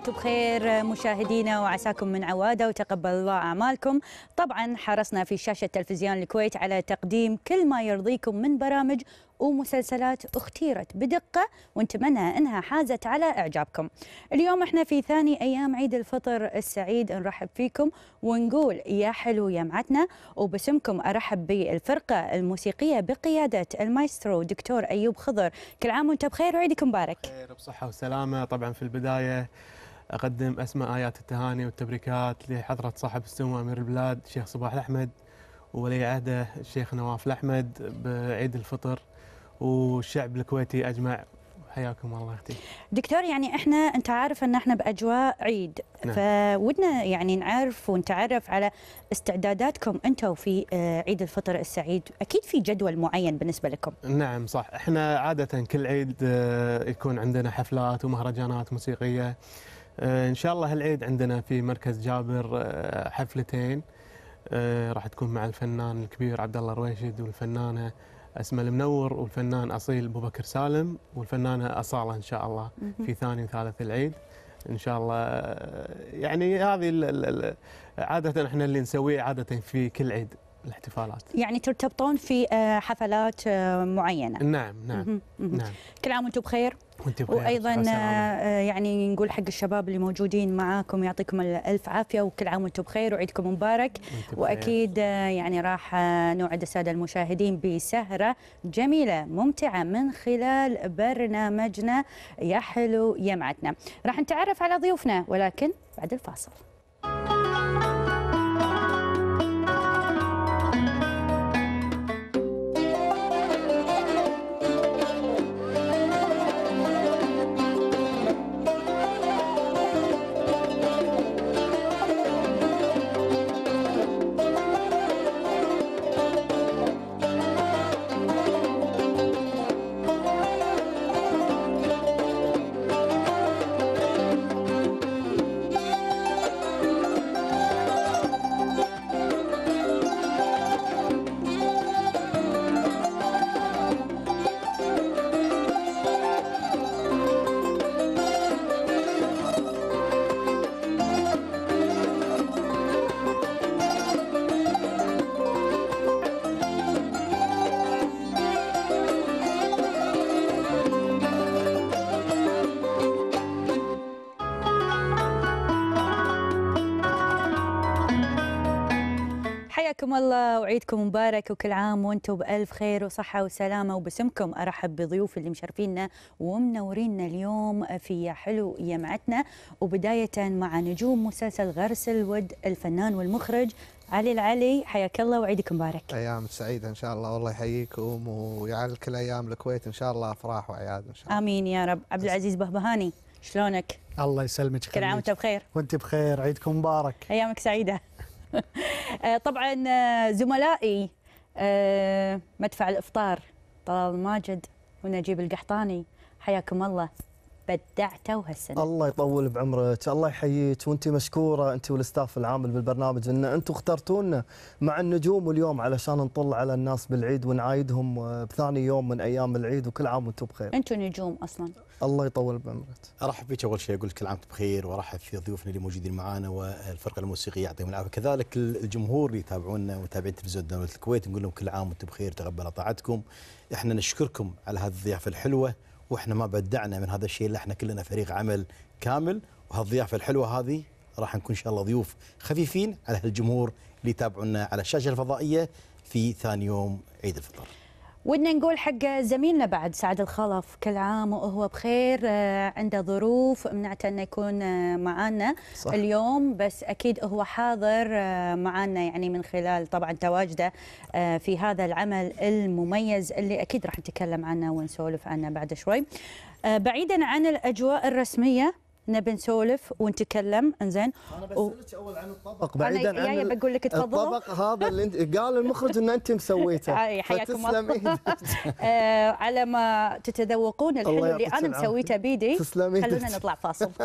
وانتم بخير مشاهدينا وعساكم من عواده وتقبل الله اعمالكم. طبعا حرصنا في شاشه تلفزيون الكويت على تقديم كل ما يرضيكم من برامج ومسلسلات اختيرت بدقة ونتمنى أنها حازت على إعجابكم اليوم احنا في ثاني أيام عيد الفطر السعيد نرحب فيكم ونقول يا حلو يا معتنا وباسمكم أرحب بالفرقة الموسيقية بقيادة المايسترو دكتور أيوب خضر كل عام وانت بخير وعيدكم مبارك خير بصحة وسلامة طبعا في البداية أقدم اسماء آيات التهاني والتبريكات لحضرة صاحب السمو أمير البلاد الشيخ صباح الأحمد وولي عهده الشيخ نواف الأحمد بعيد الفطر والشعب الكويتي أجمع حياكم الله اختي دكتور يعني احنا انت عارف ان احنا باجواء عيد نعم. فودنا يعني نعرف ونتعرف على استعداداتكم انتم في آه، عيد الفطر السعيد اكيد في جدول معين بالنسبه لكم نعم صح احنا عاده كل عيد آه، يكون عندنا حفلات ومهرجانات موسيقيه آه، ان شاء الله هالعيد عندنا في مركز جابر آه، حفلتين آه، راح تكون مع الفنان الكبير عبد الله رويشد والفنانه اسماء المنور والفنان اصيل ابو بكر سالم والفنانه اصاله ان شاء الله في ثاني وثالث العيد ان شاء الله يعني هذه عاده احنا اللي نسويه عاده في كل عيد الاحتفالات يعني ترتبطون في آه، حفلات آه، معينه نعم نعم نعم كل عام وانتم بخير وانت بخير وايضا آه، يعني نقول حق الشباب اللي موجودين معاكم يعطيكم الف عافيه وكل عام وانتم بخير وعيدكم مبارك واكيد يعني راح نوعد الساده المشاهدين بسهره جميله ممتعه من خلال برنامجنا يا حلو يا معتنا راح نتعرف على ضيوفنا ولكن بعد الفاصل عيدكم مبارك وكل عام وانتم بألف خير وصحة وسلامة وباسمكم أرحب بضيوف اللي مشرفينا ومنورينا اليوم في يا حلو يا معتنا وبداية مع نجوم مسلسل غرس الود الفنان والمخرج علي العلي حياك الله وعيدك مبارك ايام سعيده ان شاء الله والله يحييكم ويعال كل ايام الكويت ان شاء الله افراح واعياد ان شاء الله امين يا رب عبد العزيز بهبهاني شلونك الله يسلمك كل عام وانت بخير وانت بخير عيدكم مبارك ايامك سعيده آه، طبعا آه، زملائي آه، مدفع الافطار طلال ماجد ونجيب القحطاني حياكم الله بدعتوا هالسنه الله يطول بعمرك الله يحييك وانت مشكوره انت والاستاف العامل بالبرنامج ان انتم اخترتونا مع النجوم اليوم علشان نطل على الناس بالعيد ونعايدهم بثاني يوم من ايام العيد وكل عام وانتم بخير انتم نجوم اصلا الله يطول بعمرك ارحب فيك اول شيء اقول لك كل عام بخير وارحب في ضيوفنا اللي موجودين معانا والفرقه الموسيقيه يعطيهم العافيه كذلك الجمهور اللي يتابعونا ومتابعين تلفزيون دوله الكويت نقول لهم كل عام وانتم بخير تقبل طاعتكم احنا نشكركم على هذه الضيافه الحلوه واحنا ما بدعنا من هذا الشيء الا احنا كلنا فريق عمل كامل وهالضيافه الحلوه هذه راح نكون ان شاء الله ضيوف خفيفين على هالجمهور اللي يتابعونا على الشاشه الفضائيه في ثاني يوم عيد الفطر ودنا نقول حق زميلنا بعد سعد الخلف كل عام وهو بخير آه، عنده ظروف منعته انه يكون آه، معانا صح. اليوم بس اكيد هو حاضر آه، معانا يعني من خلال طبعا تواجده في هذا العمل المميز اللي اكيد راح نتكلم عنه ونسولف عنه بعد شوي بعيدا عن الاجواء الرسميه نبي نسولف ونتكلم انزين انا بسالك و... اول عن الطبق بعيدا أنا عن جايه بقول لك تفضل الطبق هذا اللي انت قال المخرج ان انت مسويته اي حياكم الله آه على ما تتذوقون الحلو اللي انا مسويته بيدي تسلمي خلونا نطلع فاصل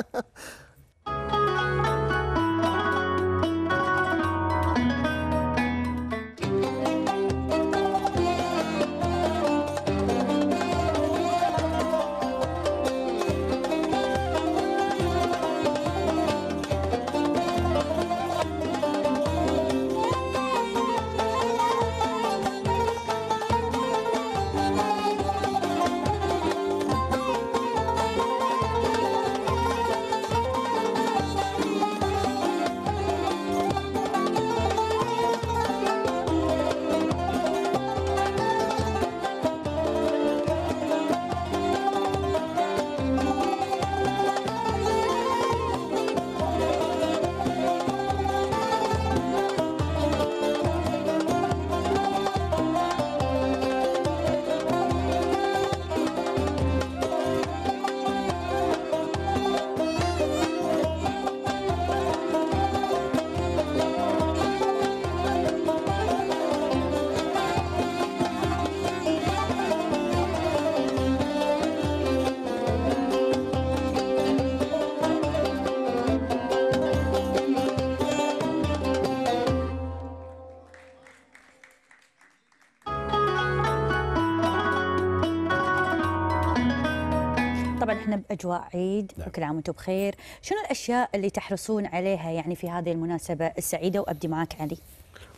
احنا باجواء عيد نعم. وكل عام وانتم بخير، شنو الاشياء اللي تحرصون عليها يعني في هذه المناسبه السعيده وابدي معك علي؟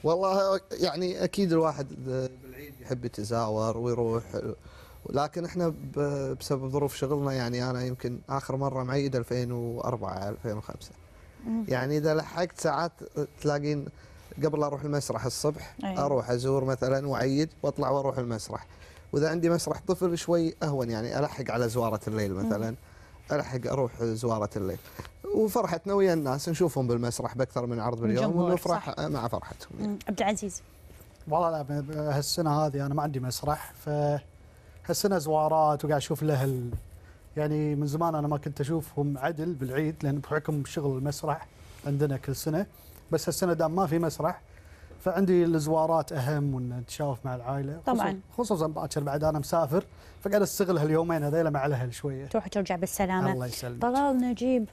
والله يعني اكيد الواحد بالعيد يحب يتزاور ويروح لكن احنا بسبب ظروف شغلنا يعني انا يمكن اخر مره معيد 2004 2005 يعني اذا لحقت ساعات تلاقين قبل اروح المسرح الصبح أيوة. اروح ازور مثلا واعيد واطلع واروح المسرح واذا عندي مسرح طفل شوي اهون يعني الحق على زواره الليل مثلا الحق اروح زواره الليل وفرحتنا ويا الناس نشوفهم بالمسرح باكثر من عرض باليوم ونفرح صح. مع فرحتهم يعني. عبد العزيز والله لا هالسنه هذه انا ما عندي مسرح ف هالسنه زوارات وقاعد اشوف الاهل يعني من زمان انا ما كنت اشوفهم عدل بالعيد لان بحكم شغل المسرح عندنا كل سنه بس هالسنه دام ما في مسرح فعندي الزوارات اهم وان اتشاف مع العائله طبعا خصوصا باكر بعد انا مسافر فقاعد استغل هاليومين هذيلا مع الاهل شويه تروح ترجع بالسلامه الله يسلمك طلال نجيب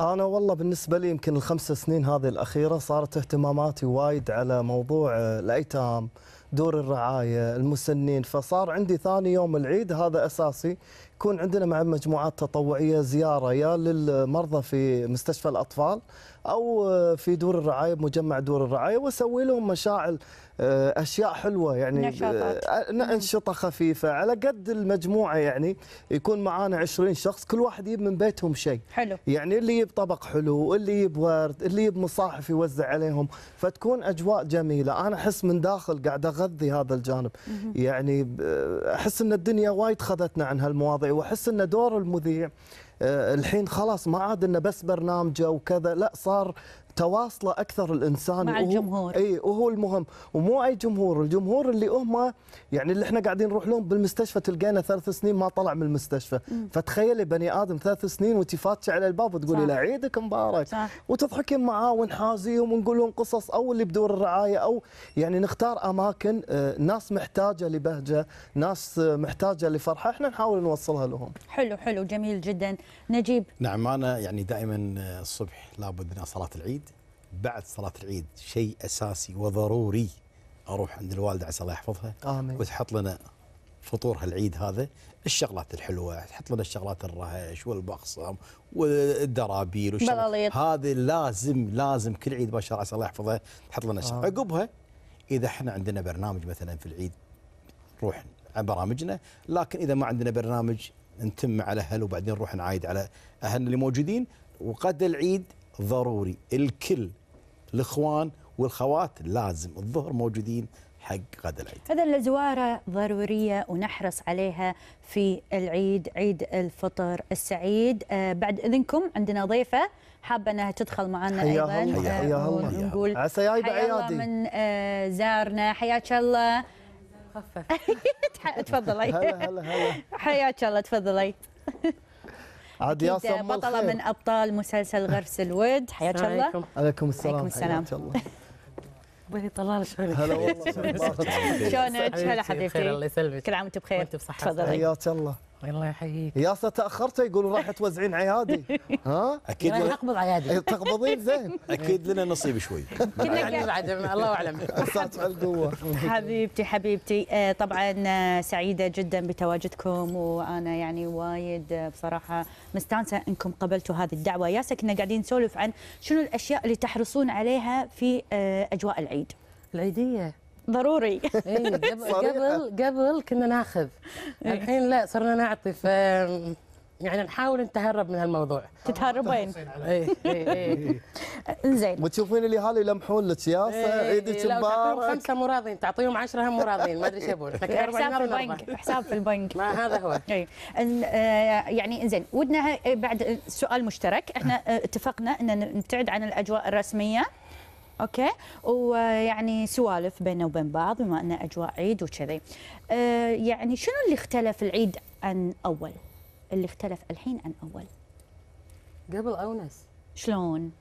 انا والله بالنسبه لي يمكن الخمس سنين هذه الاخيره صارت اهتماماتي وايد على موضوع الايتام دور الرعايه المسنين فصار عندي ثاني يوم العيد هذا اساسي يكون عندنا مع مجموعات تطوعيه زياره يا للمرضى في مستشفى الاطفال او في دور الرعايه بمجمع دور الرعايه واسوي لهم مشاعل آه، اشياء حلوه يعني نشاطات آه، انشطه خفيفه على قد المجموعه يعني يكون معانا 20 شخص كل واحد يجيب من بيتهم شيء حلو يعني اللي يجيب طبق حلو اللي يجيب ورد اللي يجيب مصاحف يوزع عليهم فتكون اجواء جميله انا احس من داخل قاعد اغذي هذا الجانب يعني آه، احس ان الدنيا وايد خذتنا عن هالمواضيع الوضع واحس ان دور المذيع آه، الحين خلاص ما عاد انه بس برنامجه وكذا لا صار تواصله اكثر الانسان مع الجمهور اي وهو المهم ومو اي جمهور الجمهور اللي هم يعني اللي احنا قاعدين نروح لهم بالمستشفى تلقينا ثلاث سنين ما طلع من المستشفى مم. فتخيلي بني ادم ثلاث سنين وانت على الباب وتقولي له عيدك مبارك صح. وتضحكين معاه ونحازيهم ونقول لهم قصص او اللي بدور الرعايه او يعني نختار اماكن آه، ناس محتاجه لبهجه ناس آه، محتاجه لفرحه احنا نحاول نوصلها لهم حلو حلو جميل جدا نجيب نعم انا يعني دائما آه، الصبح لابد من صلاه العيد بعد صلاة العيد شيء أساسي وضروري أروح عند الوالدة عسى الله يحفظها آمين وتحط لنا فطور هالعيد هذا الشغلات الحلوة تحط لنا الشغلات الرهش والبقصم والدرابيل والشغلات هذه لازم لازم كل عيد بشر عسى الله يحفظها تحط لنا آه. عقبها إذا احنا عندنا برنامج مثلا في العيد نروح على برامجنا لكن إذا ما عندنا برنامج نتم على أهل وبعدين نروح نعايد على أهلنا اللي موجودين وقد العيد ضروري الكل الاخوان والخوات لازم الظهر موجودين حق غدا العيد هذا الزوارة ضرورية ونحرص عليها في العيد عيد الفطر السعيد آه بعد إذنكم عندنا ضيفة حابة أنها تدخل معنا أيضا الله. حيا آه الله نقول عسى يا عيادي من آه زارنا حياك الله خفف تفضلي هلا هلا هلا حياك الله تفضلي عاد يا بطله من ابطال مسلسل غرس الود حياك الله عليكم السلام عليكم السلام الله بني طلال شلونك؟ هلا والله شلونك؟ هلا حبيبتي الله يسلمك كل عام وانت بخير وانت بصحة تفضلي حياك الله الله يحييك يا اسطى تاخرت يقولوا راح توزعين عيادي ها اكيد راح يعني اقبض عيادي إيه، تقبضين زين اكيد لنا نصيب شوي يعني بعد الله اعلم ساتع القوه حبيبتي حبيبتي آه، طبعا آه، سعيده جدا بتواجدكم وانا يعني وايد آه، بصراحه مستانسه انكم قبلتوا هذه الدعوه يا كنا قاعدين نسولف عن شنو الاشياء اللي تحرصون عليها في اجواء العيد العيديه ضروري إيه، قبل قبل قبل كنا ناخذ إيه. الحين لا صرنا نعطي ف يعني نحاول نتهرب من هالموضوع تتهربين اي اي زين وتشوفين اللي هالي يلمحون يا عيدك مبارك خمسه مو راضين تعطيهم 10 هم مو راضين ما ادري ايش يبون حساب في البنك حساب في البنك ما هذا هو اي آه، يعني زين ودنا آه، بعد آه، سؤال مشترك احنا اتفقنا ان نبتعد عن الاجواء الرسميه اوكي ويعني سوالف بيننا وبين بعض بما انه اجواء عيد وكذي أه يعني شنو اللي اختلف العيد عن اول اللي اختلف الحين عن اول قبل اونس شلون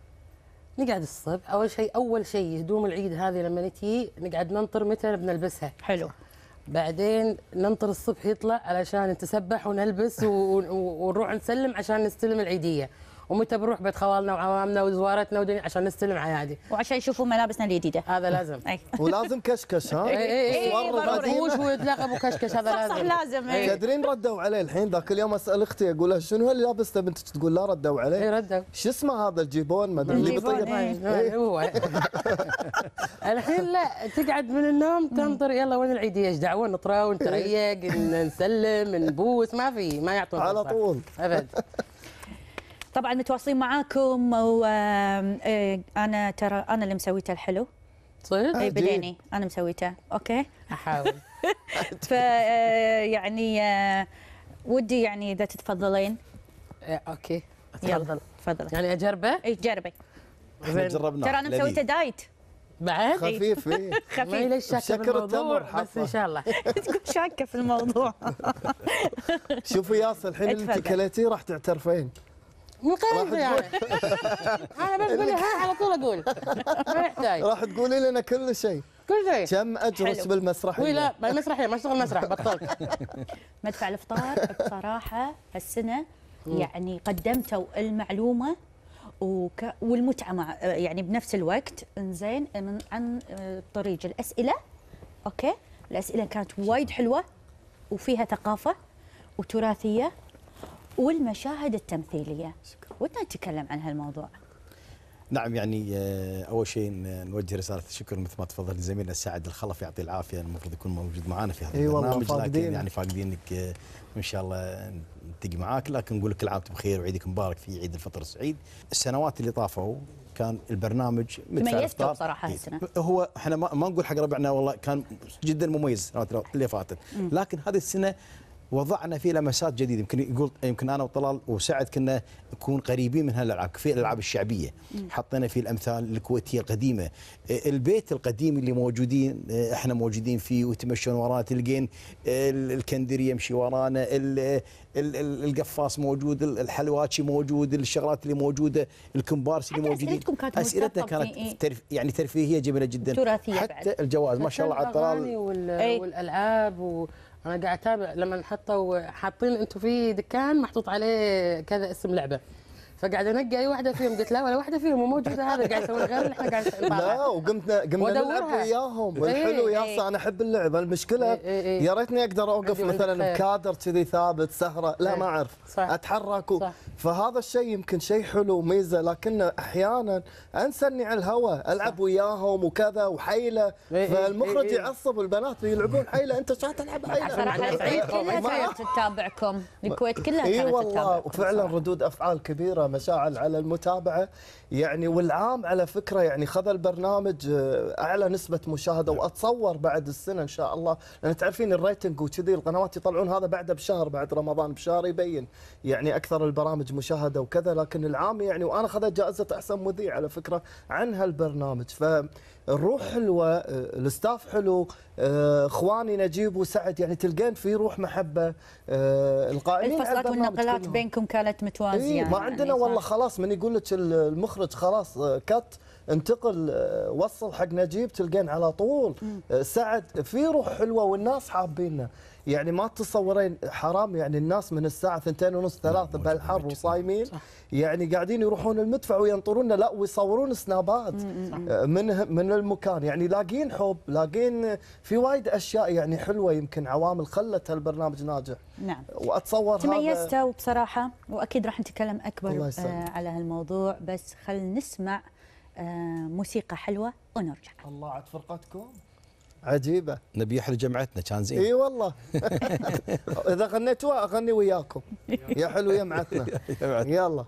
نقعد الصبح اول شيء اول شيء هدوم العيد هذه لما نتي نقعد ننطر متى بنلبسها حلو بعدين ننطر الصبح يطلع علشان نتسبح ونلبس ونروح نسلم عشان نستلم العيديه ومتى بنروح بيت خوالنا وعوامنا وزوارتنا ودنيا عشان نستلم عيادي وعشان يشوفوا ملابسنا الجديده هذا لازم ولازم كشكش ها اي اي وش ويتلقب وكشكش هذا لازم صح لازم تدرين إيه. ردوا عليه الحين ذاك اليوم اسال اختي اقول لها شنو اللي لابسته بنتك تقول لا ردوا عليه اي ردوا شو اسمه هذا الجيبون ما ادري اللي بطيب إيه. هو الحين لا تقعد من النوم تنطر يلا وين العيد ايش دعوه نطره ونتريق إيه. نسلم نبوس ما في ما يعطون على طول ابد طبعا متواصلين معاكم وانا آه، ترى انا اللي مسويته الحلو صحيح؟ اي آه، بديني انا مسويته اوكي احاول ف آه، يعني ودي يعني اذا تتفضلين إيه، اوكي تفضل تفضل يعني اجربه؟ اي جربي احنا جربناه ترى انا مسويته دايت بعد خفيف اي خفيف ليش شاكه في الموضوع بس ان شاء الله تقول شاكه في الموضوع شوفي ياسر الحين اللي انت كليتيه راح تعترفين من قريب يعني انا بس اقول ها على طول اقول ما يحتاج راح تقولي لنا كل شيء كل شيء كم اجرس بالمسرحيه؟ وي لا بالمسرحيه ما اشتغل مسرح بطلت مدفع الافطار بصراحه هالسنه يعني قدمتوا المعلومه وك... والمتعه مع يعني بنفس الوقت انزين من عن طريق الاسئله اوكي الاسئله كانت وايد حلوه وفيها ثقافه وتراثيه والمشاهد التمثيلية ودنا نتكلم عن هالموضوع نعم يعني آه، اول شيء نوجه رساله الشكر مثل ما تفضل زميلنا سعد الخلف يعطي العافيه المفروض يكون موجود معنا في هذا أيوة البرنامج لكن يعني فاقدينك وان آه، شاء الله نلتقي معاك لكن نقول لك كل عام بخير وعيدك مبارك في عيد الفطر السعيد السنوات اللي طافوا كان البرنامج تميزتوا بصراحه السنه إيه. هو احنا ما, ما نقول حق ربعنا والله كان جدا مميز اللي فاتت لكن هذه السنه وضعنا فيه لمسات جديده يمكن يقول يمكن انا وطلال وسعد كنا نكون قريبين من هالالعاب في الالعاب الشعبيه حطينا فيه الامثال الكويتيه القديمه إيه، البيت القديم اللي موجودين إيه، احنا موجودين فيه وتمشون ورانا تلقين الكندري يمشي ورانا القفاص موجود الحلواتشي موجود الشغلات اللي موجوده الكمبارس اللي موجودين اسئلتكم كانت اسئلتنا كانت إيه. يعني ترفيهيه جميله جدا تراثيه حتى بعد. الجوائز ما شاء الله على طلال والالعاب و... انا قاعد اتابع لما حطوا حاطين انتم في دكان محطوط عليه كذا اسم لعبه فقاعد انقي اي واحده فيهم قلت لا ولا واحده فيهم موجوده هذا قاعد يسوي غير اللي احنا قاعد نسوي لا وقمت قمنا نلعب وياهم إيه، والحلو يا ايه انا احب اللعب المشكله إيه، إيه، يا ريتني اقدر اوقف مثلا بكادر كذي ثابت سهره لا ما اعرف اتحرك فهذا الشيء يمكن شيء حلو وميزه لكن احيانا انسى اني على الهواء العب وياهم وكذا وحيله فالمخرج يعصب البنات يلعبون حيله انت شو تلعب حيله صراحه كلها تتابعكم الكويت كلها تتابعكم اي والله وفعلا ردود افعال كبيره مساء على المتابعه يعني والعام على فكره يعني خذ البرنامج آه، اعلى نسبه مشاهده نعم. واتصور بعد السنه ان شاء الله لان تعرفين الريتنج وكذي القنوات يطلعون هذا بعده بشهر بعد رمضان بشهر يبين يعني اكثر البرامج مشاهده وكذا لكن العام يعني وانا خذت جائزه احسن مذيع على فكره عن هالبرنامج ف الروح نعم. حلوه آه، الاستاف حلو آه، اخواني نجيب وسعد يعني تلقين في روح محبه القائمين الفصلات والنقلات بينكم كانت متوازيه إيه ما يعني عندنا يعني والله خلاص من يقول لك المخرج المخرج خلاص آه، كت انتقل آه، وصل حق نجيب تلقين على طول آه، سعد في روح حلوه والناس حابينه يعني ما تتصورين حرام يعني الناس من الساعه 2 ونص 3 بهالحر وصايمين يعني قاعدين يروحون المدفع وينطرون لا ويصورون سنابات آه، من من المكان يعني لاقين حب لاقين في وايد اشياء يعني حلوه يمكن عوامل خلت هالبرنامج ناجح نعم واتصور تميزته وبصراحه واكيد راح نتكلم اكبر آه، على هالموضوع بس خل نسمع آه، موسيقى حلوه ونرجع الله عاد فرقتكم عجيبه نبي يحرق جمعتنا كان زين اي والله اذا غنيتوا اغني وياكم يا حلو يمعتنا يلا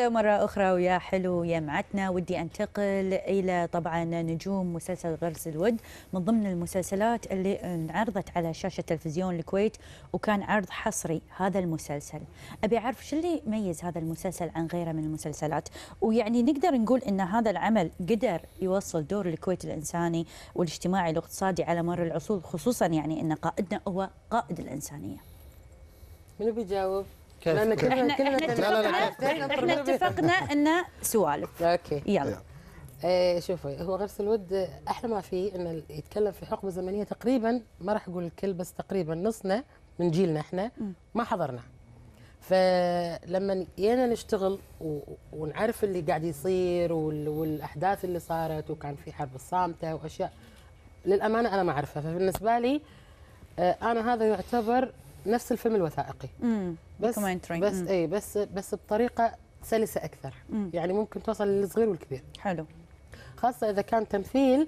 سعادة مرة أخرى ويا حلو يا معتنا ودي أنتقل إلى طبعا نجوم مسلسل غرس الود من ضمن المسلسلات اللي انعرضت على شاشة تلفزيون الكويت وكان عرض حصري هذا المسلسل أبي أعرف شو اللي يميز هذا المسلسل عن غيره من المسلسلات ويعني نقدر نقول أن هذا العمل قدر يوصل دور الكويت الإنساني والاجتماعي والاقتصادي على مر العصور خصوصا يعني أن قائدنا هو قائد الإنسانية من بيجاوب؟ كيف كيف احنا كيف احنا اتفقنا احنا اتفقنا ان سوالف اوكي يلا ايه شوفي هو غرس الود احلى ما فيه انه يتكلم في حقبه زمنيه تقريبا ما راح اقول الكل بس تقريبا نصنا من جيلنا احنا ما حضرنا فلما جينا نشتغل ونعرف اللي قاعد يصير والاحداث اللي صارت وكان في حرب الصامته واشياء للامانه انا ما اعرفها فبالنسبه لي آه، انا هذا يعتبر نفس الفيلم الوثائقي بس بس اي بس بس بطريقه سلسه اكثر مم. يعني ممكن توصل للصغير والكبير حلو خاصه اذا كان تمثيل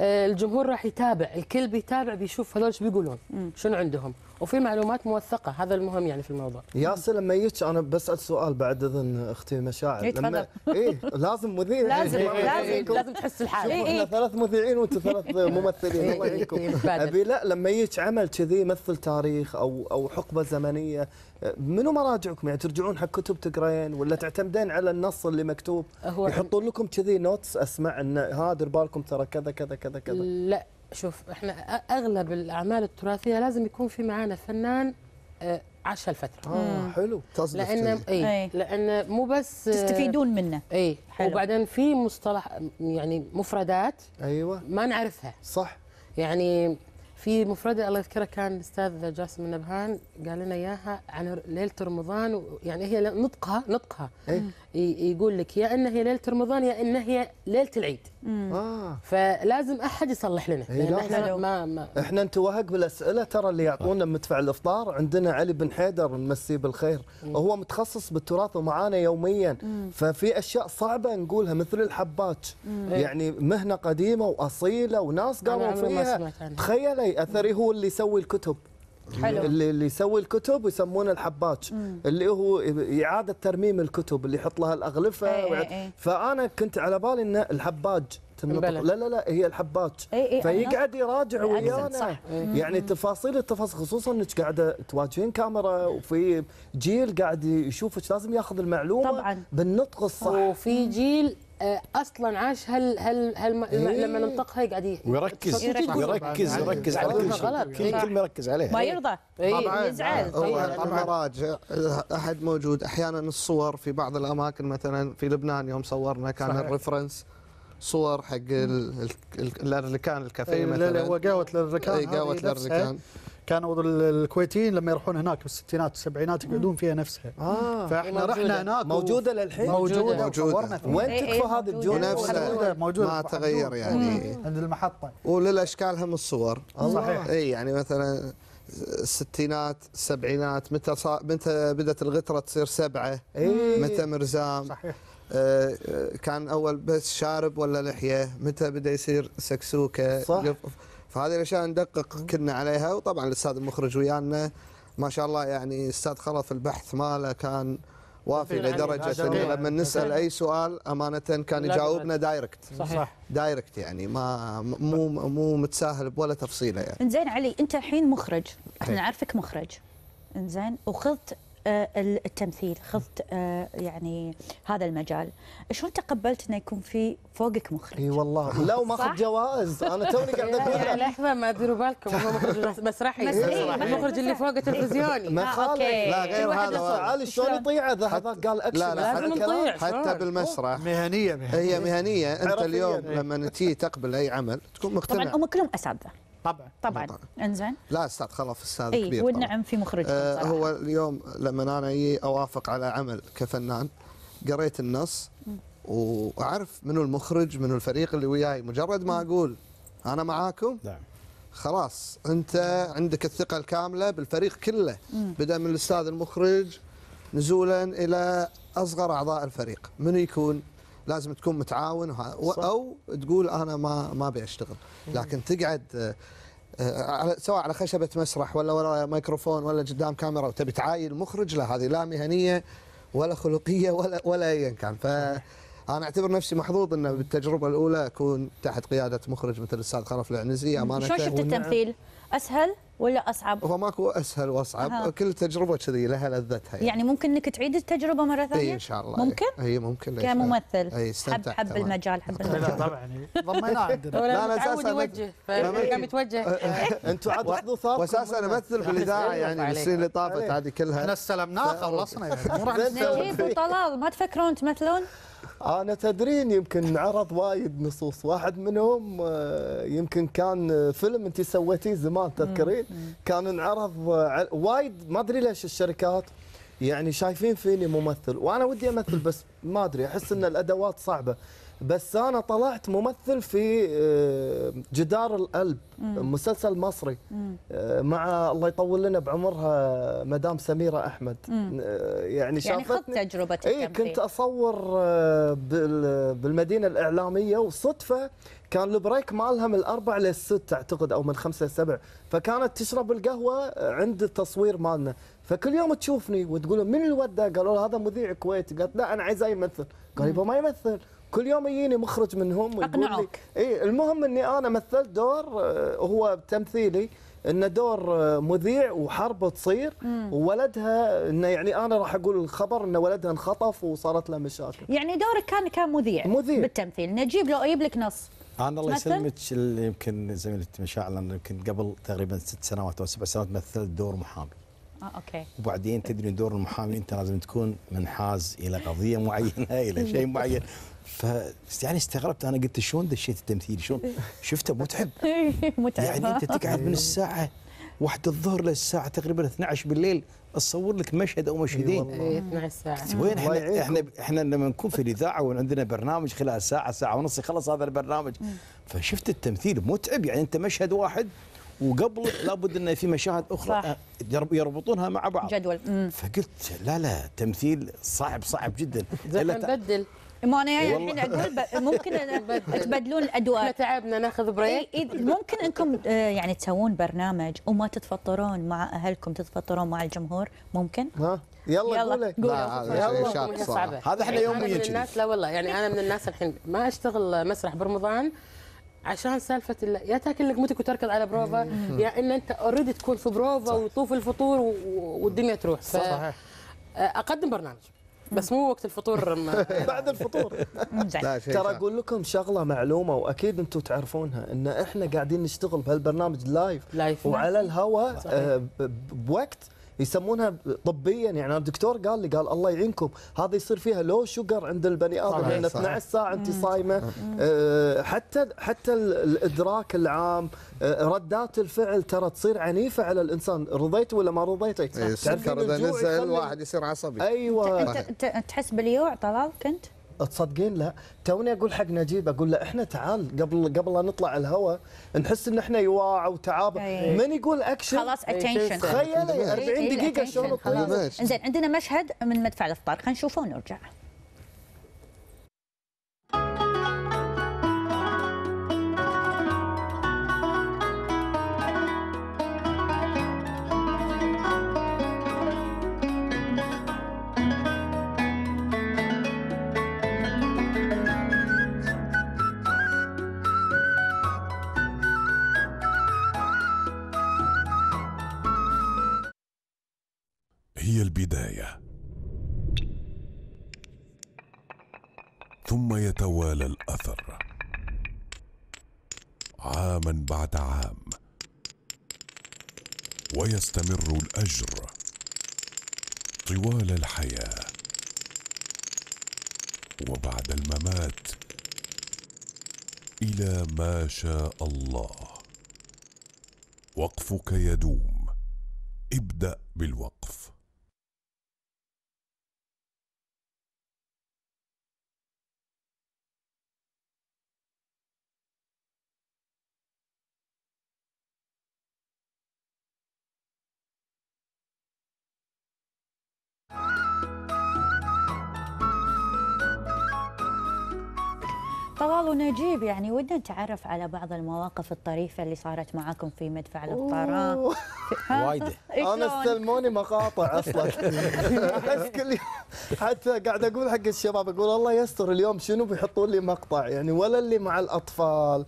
آه، الجمهور راح يتابع الكل بيتابع بيشوف هذول ايش بيقولون شنو عندهم وفي معلومات موثقه هذا المهم يعني في الموضوع ياسر لما يجيك انا بسال سؤال بعد اذن اختي مشاعر إيه، لما اي لازم مذيع لازم إيه، إيه، لازم لازم تحس الحال اي احنا ثلاث مذيعين وانتم ثلاث ممثلين الله يعينكم ابي لا لما يجيك عمل كذي يمثل تاريخ او او حقبه زمنيه منو مراجعكم يعني ترجعون حق كتب تقرين ولا تعتمدين على النص اللي مكتوب يحطون لكم كذي نوتس اسمع ان هذا بالكم ترى كذا كذا كذا كذا لا شوف احنا اغلب الاعمال التراثيه لازم يكون في معانا فنان آه، عاش هالفتره اه حلو تصدق لان اي إيه. لان مو بس آه، تستفيدون منه اي وبعدين في مصطلح يعني مفردات ايوه ما نعرفها صح يعني في مفرده الله يذكرها كان الاستاذ جاسم النبهان قال لنا اياها عن ليله رمضان يعني هي نطقها نطقها أي. يقول لك يا ان هي ليله رمضان يا ان هي ليله العيد آه. فلازم احد يصلح لنا لان احنا ما, ما احنا نتوهق بالاسئله ترى اللي يعطونا طيب. مدفع الافطار عندنا علي بن حيدر نمسي بالخير مم. متخصص بالتراث ومعانا يوميا مم. ففي اشياء صعبه نقولها مثل الحباج يعني مهنه قديمه واصيله وناس قاموا فيها تخيلي اثري هو اللي يسوي الكتب حلو. اللي اللي يسوي الكتب ويسمونه الحباج مم. اللي هو اعاده ترميم الكتب اللي يحط لها الاغلفه أي أي أي. فانا كنت على بالي ان الحباج لا لا لا هي الحباج أي أي فيقعد يراجع إيه، ويانا يعني تفاصيل التفاصيل خصوصا انك قاعده تواجهين كاميرا وفي جيل قاعد يشوفك لازم ياخذ المعلومه طبعا بالنطق الصح وفي جيل آه، اصلا عاش هل هل هل لما ننطقها يقعد قاعد يركز يركز, يركز على كل شيء كل كلمه يركز عليها ما يرضى إيه، يزعل طيب. طبعا المراجع احد موجود احيانا الصور في بعض الاماكن مثلا في لبنان يوم صورنا كان صحيح. الريفرنس صور حق الاركان الكافيه مثلا هو قهوه للركان قهوه إيه، للركان كانوا الكويتيين لما يروحون هناك بالستينات والسبعينات يقعدون فيها نفسها آه فاحنا رحنا هناك موجوده للحين موجوده موجوده إيه، إيه، وين تكفى هذه الجوده نفسها موجوده ما تغير يعني إيه. عند المحطه وللاشكال هم الصور صحيح اي يعني مثلا الستينات السبعينات متى صار متى بدات الغتره تصير سبعه إيه متى مرزام صحيح آه، آه، كان اول بس شارب ولا لحيه متى بدا يصير سكسوكه صح فهذه الاشياء ندقق كنا عليها وطبعا الاستاذ المخرج ويانا ما شاء الله يعني استاذ خلف البحث ماله كان وافي لدرجه انه لما نسال اي سؤال امانه كان يجاوبنا دايركت صحيح دايركت يعني ما مو مو متساهل ولا تفصيله يعني زين علي انت الحين مخرج احنا إيه. نعرفك مخرج انزين وخذت آه، التمثيل خضت آه، يعني هذا المجال شلون تقبلت انه يكون في فوقك مخرج اي والله لو ما اخذ جوائز انا توني قاعد اقول لحظه ما ديروا بالكم هو مخرج مسرحي المخرج اللي فوق تلفزيوني ما آه، خالف لا غير هذا علي شلون يطيع هذاك قال اكشن لا لا لازم نطيع حتى بالمسرح مهنيه مهنيه هي مهنيه انت اليوم لما تجي تقبل اي عمل تكون مقتنع طبعا هم كلهم اساتذه طبعا طبعا, نعم. انزين لا استاذ خلف استاذ أي كبير والنعم في مخرج آه هو اليوم لما انا اجي اوافق على عمل كفنان قريت النص واعرف منو المخرج منو الفريق اللي وياي مجرد ما اقول انا معاكم نعم خلاص انت عندك الثقه الكامله بالفريق كله بدا من الاستاذ المخرج نزولا الى اصغر اعضاء الفريق من يكون لازم تكون متعاون او تقول انا ما ما ابي اشتغل لكن تقعد آه، آه، سواء على خشبه مسرح ولا ولا ميكروفون ولا قدام كاميرا وتبي تعايل مخرج لا هذه لا مهنيه ولا خلقيه ولا ولا ايا كان ف انا اعتبر نفسي محظوظ انه بالتجربه الاولى اكون تحت قياده مخرج مثل الاستاذ خرف العنزي امانه شلون شفت التمثيل؟ اسهل ولا اصعب؟ هو ماكو اسهل واصعب، أه. كل تجربه كذي لها لذتها يعني. يعني ممكن انك تعيد التجربه مره إيه، ثانيه؟ اي ان شاء الله ممكن؟ اي إيه، ممكن إيه، كممثل اي حب حب المجال حب المجال طبعا ضميناه عندنا لا اساسا يوجه قام يتوجه انتم عاد خذوا ثابت واساسا امثل الاذاعه يعني السنين اللي طافت هذه كلها احنا استلمناه خلصنا يعني نجيب وطلال ما تفكرون تمثلون؟ انا تدرين يمكن عرض وايد نصوص واحد منهم آه، يمكن كان آه، فيلم انت سويتيه زمان تذكرين كان انعرض آه، وايد ما ادري ليش الشركات يعني شايفين فيني ممثل وانا ودي امثل بس ما ادري احس ان الادوات صعبه بس انا طلعت ممثل في آه، جدار القلب مسلسل مصري آه، مع الله يطول لنا بعمرها مدام سميره احمد آه، يعني, يعني شافتني يعني تجربه اي كنت اصور بالمدينه الاعلاميه وصدفه كان البريك مالها من الاربع للست اعتقد او من خمسه لسبع فكانت تشرب القهوه عند التصوير مالنا فكل يوم تشوفني وتقول من الواد قالوا هذا مذيع كويتي قالت لا انا عايز يمثل قال يبا ما يمثل كل يوم يجيني مخرج منهم ويقول لي اي المهم اني انا مثلت دور آه، هو تمثيلي انه دور آه، مذيع وحرب تصير وولدها انه يعني انا راح اقول الخبر انه ولدها انخطف وصارت له مشاكل يعني دورك كان كمذيع مذيع بالتمثيل نجيب لو اجيب لك نص انا الله يسلمك اللي يمكن زميلتي مشاعل يمكن قبل تقريبا ست سنوات او سبع سنوات مثلت دور محامي آه، اوكي وبعدين تدري دور المحامي انت لازم تكون منحاز الى قضيه معينه الى شيء معين ف يعني استغربت انا قلت شلون دشيت التمثيل شلون شفته متعب متعب يعني انت تقعد من الساعه 1 الظهر للساعه تقريبا 12 بالليل تصور لك مشهد او مشهدين اي 12 ساعه وين احنا احنا احنا لما نكون في الاذاعه وعندنا برنامج خلال ساعه ساعه ونص يخلص هذا البرنامج فشفت التمثيل متعب يعني انت مشهد واحد وقبل لابد انه في مشاهد اخرى صح. يربطونها مع بعض جدول فقلت لا لا تمثيل صعب صعب جدا الا نبدل ما انا يعني الحين اقول ممكن تبدلون الادوار تعبنا ناخذ بريك ممكن انكم آه، يعني تسوون برنامج وما تتفطرون مع اهلكم تتفطرون مع الجمهور ممكن؟ ها يلا يلا قولي صعبه هذا احنا يوم من الناس لا والله يعني انا من الناس الحين ما اشتغل مسرح برمضان عشان سالفه يا تاكل لقمتك وتركض على بروفا يا ان انت اوريدي تكون في بروفا وطوف الفطور والدنيا تروح صحيح اقدم برنامج بس مو وقت الفطور بعد الفطور ترى اقول لكم شغله معلومه واكيد انتم تعرفونها ان احنا قاعدين نشتغل بهالبرنامج لايف, وعلى الهواء آه، بوقت يسمونها طبيا يعني الدكتور قال لي قال الله يعينكم هذا يصير فيها لو شوجر عند البني ادم لان 12 ساعه انت صايمه آه حتى حتى الادراك العام آه ردات الفعل ترى تصير عنيفه على الانسان رضيت ولا ما رضيت إيه، تعرفين اذا نزل الواحد يصير عصبي ايوه انت تحس باليوع طلال كنت تصدقين لا توني اقول حق نجيب اقول له احنا تعال قبل قبل لا نطلع الهواء نحس ان احنا يواع وتعاب من يقول اكشن خلاص اتنشن إيه، تخيلي 40 إيه، إيه، دقيقه شلون طويل زين عندنا مشهد من مدفع الافطار خلينا نشوفه ونرجع ثم يتوالى الاثر عاما بعد عام ويستمر الاجر طوال الحياه وبعد الممات الى ما شاء الله وقفك يدوم ابدا بالوقف طلال ونجيب يعني ودنا نتعرف على بعض المواقف الطريفه اللي صارت معاكم في مدفع الافطار وايده انا استلموني مقاطع اصلا بس كل يوم حتى قاعد اقول حق الشباب اقول الله يستر اليوم شنو بيحطوا لي مقطع يعني ولا اللي مع الاطفال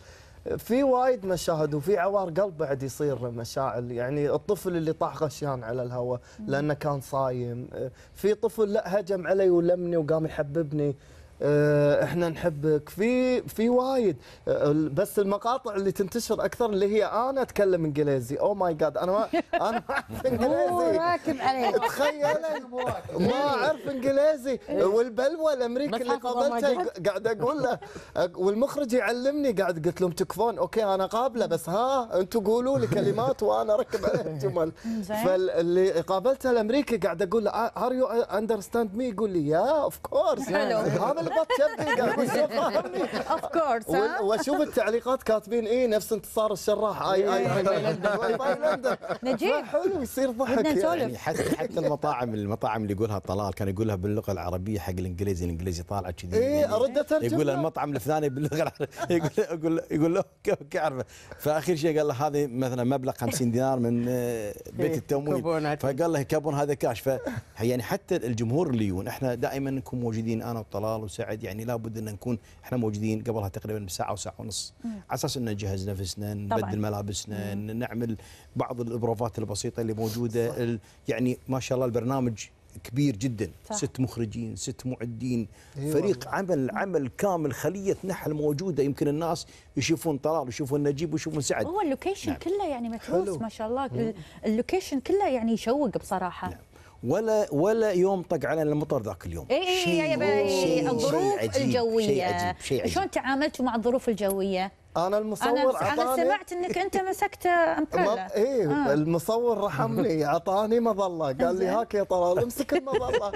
في وايد مشاهد وفي عوار قلب بعد يصير مشاعل يعني الطفل اللي طاح غشيان على الهواء لانه كان صايم في طفل لا هجم علي ولمني وقام يحببني آه، احنا نحبك في في وايد آه، بس المقاطع اللي تنتشر اكثر اللي هي انا اتكلم انجليزي او ماي جاد انا ما انا ما اعرف انجليزي راكب عليك تخيل ما اعرف انجليزي إيه. والبلوه الامريكي اللي oh قابلته قاعد اقول له والمخرج يعلمني قاعد قلت لهم تكفون اوكي انا قابله بس ها انتم قولوا لي كلمات وانا اركب عليها جمل فاللي قابلته الامريكي قاعد اقول له ار يو اندرستاند مي يقول لي يا اوف كورس هذا تهبط شبي قال فهمني اوف كورس واشوف التعليقات كاتبين ايه نفس انتصار الشراح اي اي نجيب حلو يصير ضحك يعني حتى حتى المطاعم المطاعم اللي يقولها طلال كان يقولها باللغه العربيه حق الانجليزي الانجليزي طالع كذي اي ارد يقول المطعم الفلاني باللغه العربيه يقول يقول له كيف اعرفه فاخر شيء قال له هذه مثلا مبلغ 50 دينار من بيت التمويل فقال له كابون هذا كاش ف يعني حتى الجمهور اللي يجون احنا دائما نكون موجودين انا وطلال وس سعد يعني لابد ان نكون احنا موجودين قبلها تقريبا بساعه او ساعه ونص على اساس ان نجهز نفسنا نبدل ملابسنا نعمل بعض البروفات البسيطه اللي موجوده يعني ما شاء الله البرنامج كبير جدا صح. ست مخرجين ست معدين أيوة فريق الله. عمل عمل كامل خلية نحل موجودة يمكن الناس يشوفون طلال يشوفون نجيب ويشوفون سعد هو اللوكيشن نعم. كله يعني متروس ما شاء الله اللوكيشن كله يعني يشوق بصراحة نعم. ولا ولا يوم طق علينا المطر ذاك اليوم اي اي يا إيه، الظروف الجويه شيء عجيب شيء عجيب شلون تعاملتوا مع الظروف الجويه؟ انا المصور انا عطاني انا سمعت انك انت مسكت امبريلا اي آه. المصور رحمني اعطاني مظله قال لي هاك يا طلال امسك المظله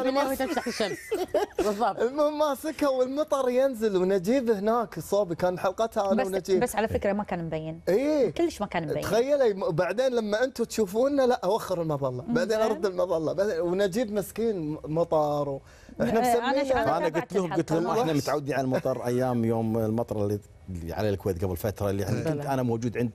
انا ماسك تفتح الشمس بالضبط المهم ماسكها والمطر ينزل ونجيب هناك صوبي كان حلقتها انا بس ونجيب بس على فكره ما كان مبين اي كلش ما كان مبين تخيلي بعدين لما انتم تشوفونا لا اوخر المظله بعدين ارد المظله ونجيب مسكين مطر احنا مسمينا إيه، انا قلت لهم قلت لهم احنا متعودين على المطر ايام يوم المطر اللي على الكويت قبل فتره اللي كنت انا موجود عند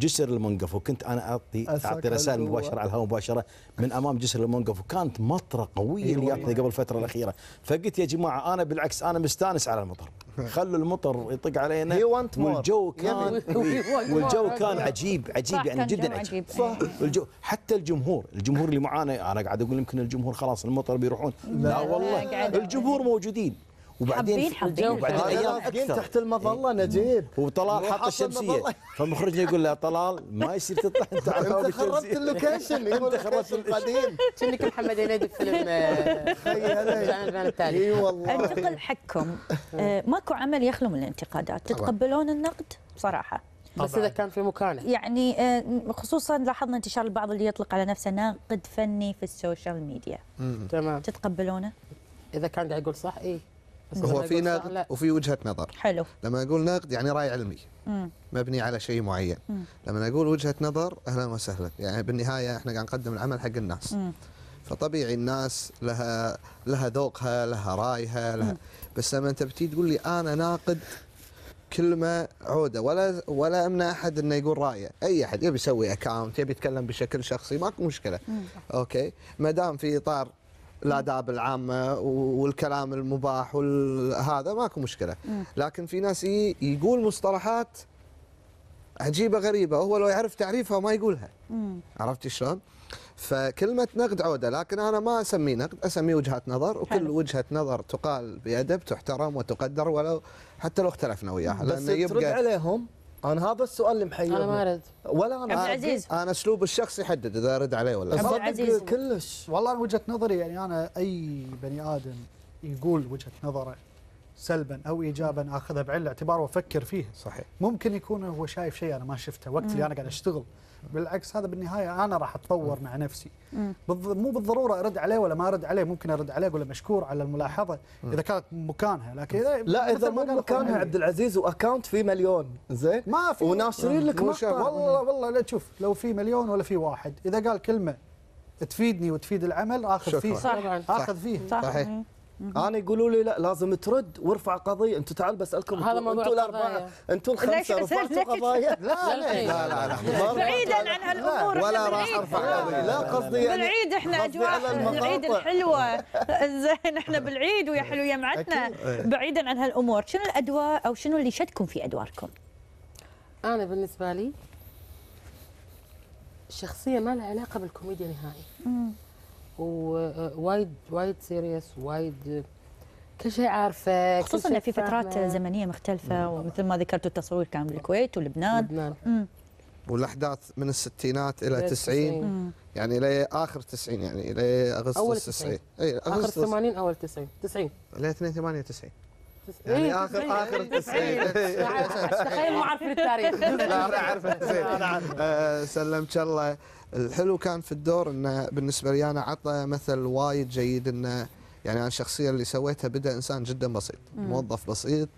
جسر المنقف وكنت انا اعطي اعطي رسائل مباشره على الهواء مباشره من امام جسر المنقف وكانت مطره قويه اللي أيوة. يعطي قبل الفتره الاخيره فقلت يا جماعه انا بالعكس انا مستانس على المطر خلوا المطر يطق علينا والجو كان والجو كان عجيب عجيب يعني جدا عجيب صح أيوة. الجو حتى الجمهور الجمهور اللي معانا انا قاعد اقول يمكن الجمهور خلاص المطر بيروحون لا والله الجمهور موجودين وبعدين حابين وبعدين ايام اكثر تحت المظله إيه. نجيب وطلال حاط الشمسيه فمخرجنا يقول له طلال ما يصير تطلع انت خربت اللوكيشن انت خربت القديم كأنك محمد هنيدي في فيلم آه، الثاني اي والله انتقل حقكم آه، ماكو عمل يخلو من الانتقادات تتقبلون النقد بصراحه بس اذا كان في مكانه يعني آه، خصوصا لاحظنا انتشار البعض اللي يطلق على نفسه ناقد فني في السوشيال ميديا تمام تتقبلونه اذا كان قاعد يقول صح اي هو في نقد وفي وجهه نظر حلو لما اقول نقد يعني راي علمي مم. مبني على شيء معين مم. لما اقول وجهه نظر اهلا وسهلا يعني بالنهايه احنا قاعد نقدم العمل حق الناس مم. فطبيعي الناس لها لها ذوقها لها رايها لها بس لما انت بتيجي تقول لي انا ناقد كلمه عوده ولا ولا امنع احد انه يقول رايه اي احد يبي يسوي اكاونت يبي يتكلم بشكل شخصي ماكو مشكله اوكي ما دام في اطار الاداب العامه والكلام المباح وهذا ماكو مشكله لكن في ناس يقول مصطلحات عجيبه غريبه هو لو يعرف تعريفها ما يقولها عرفتي شلون فكلمه نقد عوده لكن انا ما اسميه نقد اسميه وجهه نظر وكل حلو. وجهه نظر تقال بادب تحترم وتقدر ولو حتى لو اختلفنا وياها بس ترد يبقى عليهم انا هذا السؤال اللي محيرني انا ما ارد ولا انا عبد العزيز انا اسلوب الشخص يحدد اذا ارد عليه ولا لا عبد العزيز كلش والله انا وجهه نظري يعني انا اي بني ادم يقول وجهه نظره سلبا او ايجابا اخذها بعين الاعتبار وافكر فيها صحيح ممكن يكون هو شايف شيء انا ما شفته وقت اللي انا قاعد اشتغل بالعكس هذا بالنهايه انا راح اتطور مع نفسي مو بالضروره ارد عليه ولا ما ارد عليه ممكن ارد عليه اقول مشكور على الملاحظه اذا كانت مكانها لكن اذا لا اذا مو مكانها عبد العزيز واكونت في مليون زين ما في وناشرين لك مقطع والله والله لا تشوف لو في مليون ولا في واحد اذا قال كلمه تفيدني وتفيد العمل اخذ فيه صح. اخذ فيه صحيح انا يقولوا لي لا لازم ترد وارفع قضيه انتم تعال بسالكم هذا موضوع انتم الاربعه انتم الخمسه رفعتوا قضايا لا لا لا لا بعيدا عن هالامور ولا راح ارفع آه. قضيه لا قصدي يعني بالعيد احنا اجواء العيد الحلوه زين احنا بالعيد ويا حلو معتنا إيه. بعيدا عن هالامور شنو الادوار او شنو اللي شدكم في ادواركم؟ انا بالنسبه لي شخصيه ما لها علاقه بالكوميديا نهائي ووايد وايد سيريس وايد كل شيء عارفه خصوصا ان في فترات زمنيه مختلفه ومثل ما ذكرتوا التصوير كان بالكويت ولبنان لبنان والاحداث من الستينات الى 90 يعني الى اخر 90 يعني الى اغسطس 90 اي اغسطس يعني إيه، اخر 80 اول 90 90 الى 82 90 يعني اخر اخر 90 تخيل مو عارفين التاريخ لا انا اعرف 90 سلمك الله الحلو كان في الدور انه بالنسبه لي انا عطى مثل وايد جيد انه يعني انا الشخصيه اللي سويتها بدا انسان جدا بسيط مم. موظف بسيط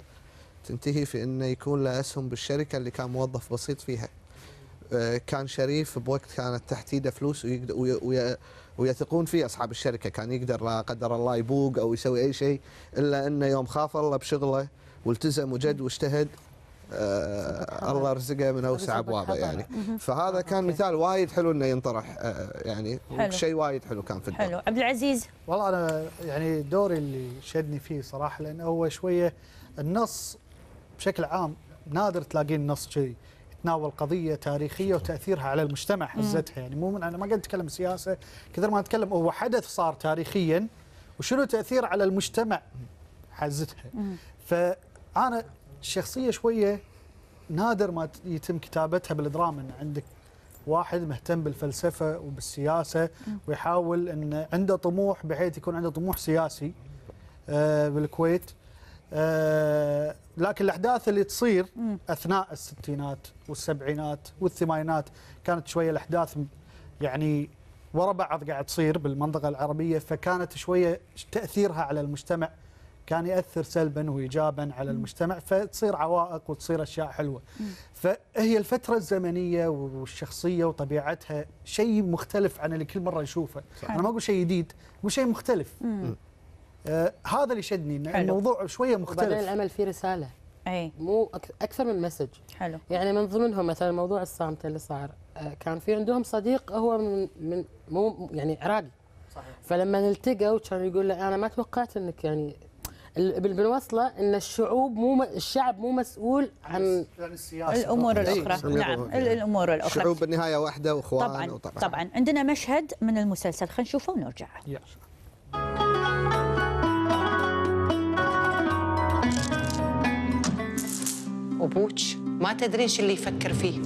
تنتهي في انه يكون له اسهم بالشركه اللي كان موظف بسيط فيها آه، كان شريف بوقت كانت تحت ايده فلوس ويقدر ويثقون فيه اصحاب الشركه كان يقدر لا قدر الله يبوق او يسوي اي شيء الا انه يوم خاف الله بشغله والتزم وجد واجتهد الله رزقه من اوسع ابوابه يعني فهذا كان مثال وايد حلو انه ينطرح آه، يعني شيء وايد حلو كان في الدور حلو عبد العزيز والله انا يعني دوري اللي شدني فيه صراحه لانه هو شويه النص بشكل عام نادر تلاقين نص كذي تناول قضية تاريخية وتأثيرها على المجتمع حزتها يعني مو من أنا ما قاعد أتكلم سياسة كثر ما أتكلم هو حدث صار تاريخيا وشنو تأثير على المجتمع حزتها فأنا الشخصيه شويه نادر ما يتم كتابتها بالدراما ان عندك واحد مهتم بالفلسفه وبالسياسه ويحاول ان عنده طموح بحيث يكون عنده طموح سياسي آه، بالكويت آه، لكن الاحداث اللي تصير اثناء الستينات والسبعينات والثمانينات كانت شويه الاحداث يعني ورا بعض قاعد تصير بالمنطقه العربيه فكانت شويه تاثيرها على المجتمع كان ياثر سلبا وايجابا على المجتمع فتصير عوائق وتصير اشياء حلوه فهي الفتره الزمنيه والشخصيه وطبيعتها شيء مختلف عن اللي كل مره نشوفه انا ما اقول شيء جديد اقول شيء مختلف آه هذا اللي شدني ان الموضوع شويه مختلف وبعدين الامل فيه رساله اي مو اكثر من مسج حلو يعني من ضمنهم مثلا موضوع الصامته اللي صار آه، كان في عندهم صديق هو من, من مو يعني عراقي صحيح فلما التقوا كان يقول له انا ما توقعت انك يعني بنوصله ان الشعوب مو الشعب مو مسؤول عن السياسه الامور الاخرى نعم الامور الاخرى الشعوب بالنهايه واحده واخوان طبعا وطبعا. طبعا عندنا مشهد من المسلسل خلينا نشوفه ونرجع ابوك ما تدرين شو اللي يفكر فيه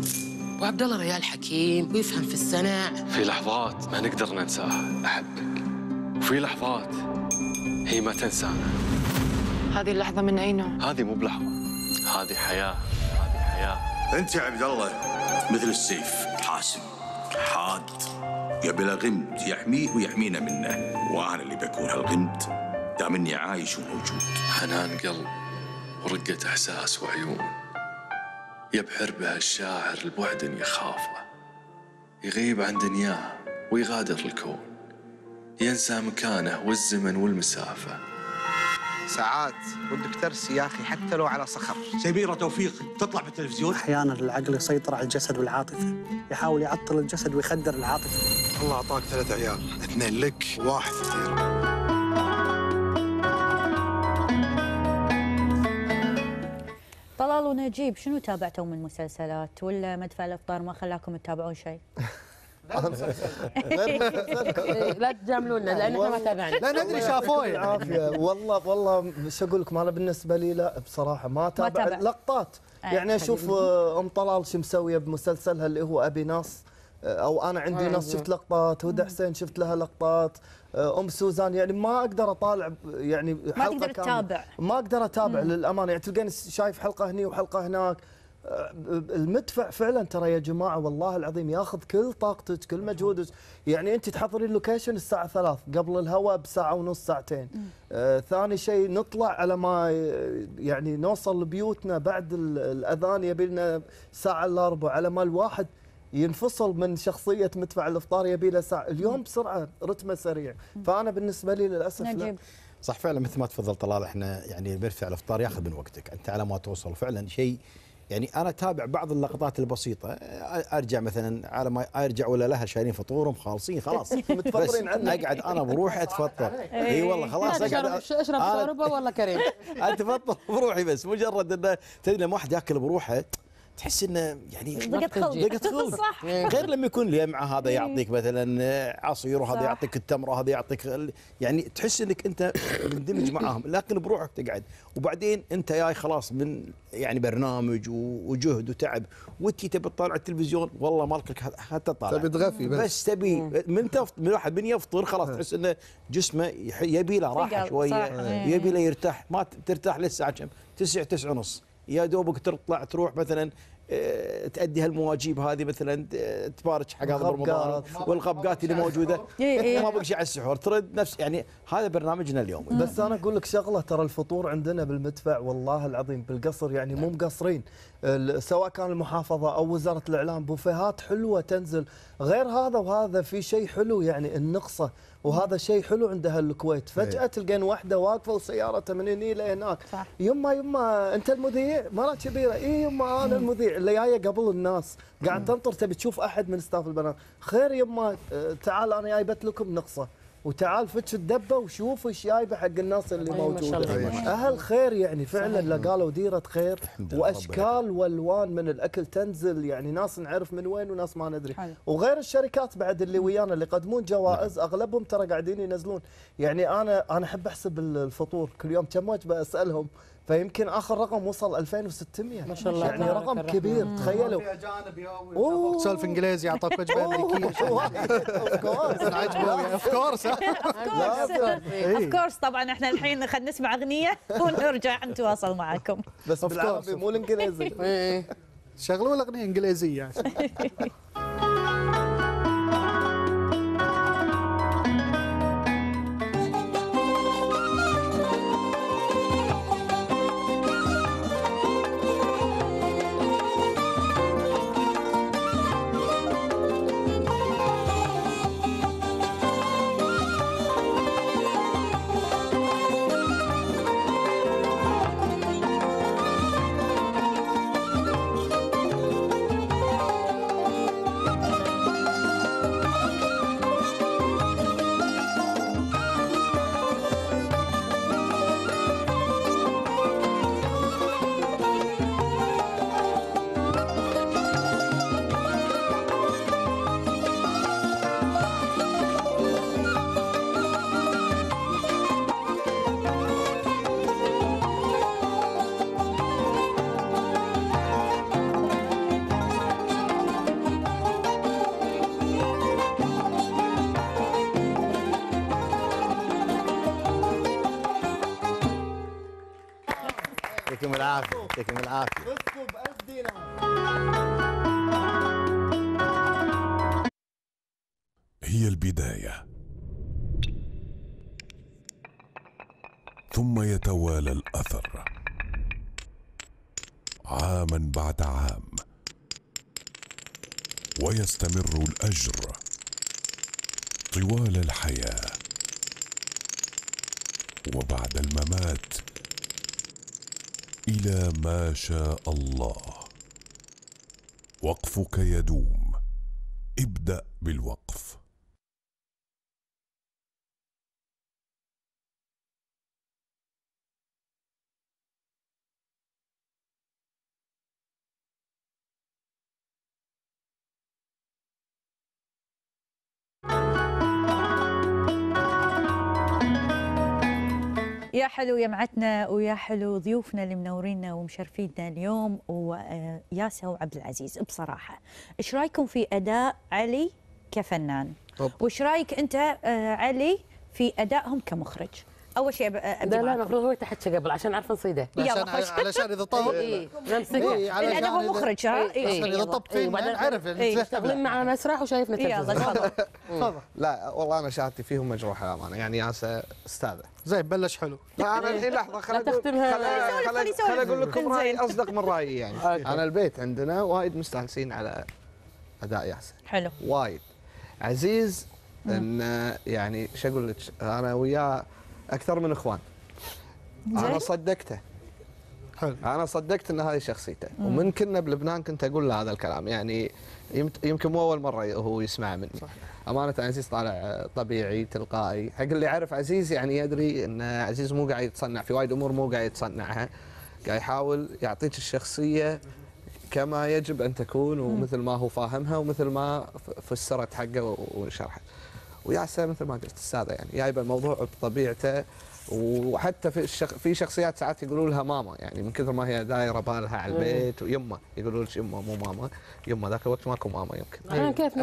وعبد الله ريال حكيم ويفهم في الصنع في لحظات ما نقدر ننساها احبك وفي لحظات هي ما تنسانا هذه اللحظة من أي نوع؟ هذه مو بلحظة هذه حياة هذه حياة أنت يا عبد الله مثل السيف حاسم حاد قبل غمد يحميه ويحمينا منه وأنا اللي بكون هالغمد دام إني عايش وموجود حنان قلب ورقة إحساس وعيون يبحر بها الشاعر البعد يخافه يغيب عن دنياه ويغادر الكون ينسى مكانه والزمن والمسافه ساعات ودك ترسي يا اخي حتى لو على صخر سميره توفيق تطلع بالتلفزيون احيانا العقل يسيطر على الجسد والعاطفه يحاول يعطل الجسد ويخدر العاطفه الله اعطاك ثلاث عيال اثنين لك واحد كثير طلال ونجيب شنو تابعتوا من مسلسلات ولا مدفع الافطار ما خلاكم تتابعون شيء؟ لا تجاملونا لان احنا ما تابعنا لا ندري شافوه يعني. العافيه والله والله شو اقول لكم انا بالنسبه لي لا بصراحه ما تابع لقطات آه، يعني اشوف آه، ام طلال شو مسويه بمسلسلها اللي هو ابي ناس آه، او انا عندي ناس شفت لقطات هدى حسين شفت لها لقطات ام سوزان يعني ما اقدر اطالع يعني حلقه ما تقدر تتابع ما اقدر اتابع للامانه يعني تلقاني شايف حلقه هني وحلقه هناك المدفع فعلا ترى يا جماعه والله العظيم ياخذ كل طاقتك كل مجهودك يعني انت تحضرين اللوكيشن الساعه 3 قبل الهواء بساعه ونص ساعتين آه ثاني شيء نطلع على ما يعني نوصل لبيوتنا بعد الاذان يبي لنا ساعه الاربع على ما الواحد ينفصل من شخصية مدفع الإفطار يبي له ساعة اليوم بسرعة رتمه سريع فأنا بالنسبة لي للأسف لا صح فعلا مثل ما تفضل طلال احنا يعني مرفع الافطار ياخذ من وقتك انت على ما توصل فعلا شيء يعني انا اتابع بعض اللقطات البسيطه ارجع مثلا على ما ارجع ولا لها شايلين فطورهم خالصين خلاص متفطرين عندنا اقعد انا بروحي اتفطر إيه. اي والله خلاص اقعد اشرب شوربه والله كريم اتفطر بروحي بس مجرد انه تدري لما واحد ياكل بروحه تحس انه يعني ضقت خلق خلق غير لما يكون اليمع هذا يعطيك مثلا عصير وهذا يعطيك التمره وهذا يعطيك يعني تحس انك انت مندمج معاهم لكن بروحك تقعد وبعدين انت جاي خلاص من يعني برنامج وجهد وتعب وتجي تبي تطالع التلفزيون والله مالك حتى طالع تبي تغفي بس تبي من تفطر من واحد من يفطر خلاص تحس انه جسمه يبي له راحه شويه يبي له يرتاح ما ترتاح للساعه كم 9 9 ونص يا دوبك تطلع تروح مثلا آه، تأدي هالمواجيب هذه مثلا آه، تبارك حق هذا رمضان والغبقات اللي موجوده ما بقى شيء على السحور ترد نفس يعني هذا برنامجنا اليوم بس انا اقول لك شغله ترى الفطور عندنا بالمدفع والله العظيم بالقصر يعني مو مقصرين سواء كان المحافظه او وزاره الاعلام بوفيهات حلوه تنزل غير هذا وهذا في شيء حلو يعني النقصه وهذا شيء حلو عند الكويت إيه. فجاه تلقين واحده واقفه وسيارتها من هني لهناك يما يما انت المذيع مرة كبيره اي يما انا المذيع اللي جايه قبل الناس قاعد تنطر تبي تشوف احد من ستاف البنات خير يما آه، تعال انا جايبت لكم نقصه وتعال فتش الدبه وشوف ايش جايبه حق الناس اللي موجوده اهل خير يعني فعلا لا قالوا ديره خير واشكال والوان من الاكل تنزل يعني ناس نعرف من وين وناس ما ندري وغير الشركات بعد اللي ويانا اللي يقدمون جوائز اغلبهم ترى قاعدين ينزلون يعني انا انا احب احسب الفطور كل يوم كم وجبه اسالهم فيمكن اخر رقم وصل 2600 ما شاء الله يعني رقم كبير تخيلوا في اجانب اوه سولف انجليزي اعطاك وجبه امريكيه اوف كورس اوف كورس طبعا احنا الحين خلينا نسمع اغنيه ونرجع نتواصل معكم بس بالعربي مو الانجليزي إيه. شغلوا الاغنيه انجليزيه وبعد الممات الى ما شاء الله وقفك يدوم ابدا بالوقف حلو يمعتنا ويا حلو ضيوفنا اللي منورينا ومشرفينا اليوم وياسا وعبد العزيز بصراحه ايش رايكم في اداء علي كفنان وايش رايك انت آه، علي في ادائهم كمخرج اول شيء ابدا لا لا المفروض هو يتحكى قبل عشان اعرف نصيده عشان علشان اذا طب إيه، إيه. إيه، نمسكه لان هو مخرج ها عشان اذا طبت فيه عرف يشتغلون معاه مسرح وشايفنا يلا تفضل لا والله انا شهادتي فيهم مجروحه امانه يعني ياسه استاذه زين بلش حلو لا انا الحين لحظه خليني خليني اقول لكم رايي اصدق من رايي يعني انا البيت عندنا وايد مستانسين على اداء ياسر حلو وايد عزيز ان يعني شو اقول لك انا وياه اكثر من اخوان انا صدقته حلو انا صدقت ان هذه شخصيته مم. ومن كنا بلبنان كنت اقول له هذا الكلام يعني يمكن مو اول مره هو يسمع مني صح. امانه عزيز طالع طبيعي تلقائي حق اللي يعرف عزيز يعني يدري ان عزيز مو قاعد يتصنع في وايد امور مو قاعد يتصنعها قاعد يحاول يعطيك الشخصيه كما يجب ان تكون ومثل ما هو فاهمها ومثل ما فسرت حقه وانشرحت وياسه مثل ما قلت الساده يعني جايبه الموضوع بطبيعته وحتى في الشخ... في شخصيات ساعات يقولوا لها ماما يعني من كثر ما هي دايره بالها على البيت ويمه يقولوا لك يمه مو ماما يمه ذاك الوقت ماكو ماما يمكن انا إيه. كيف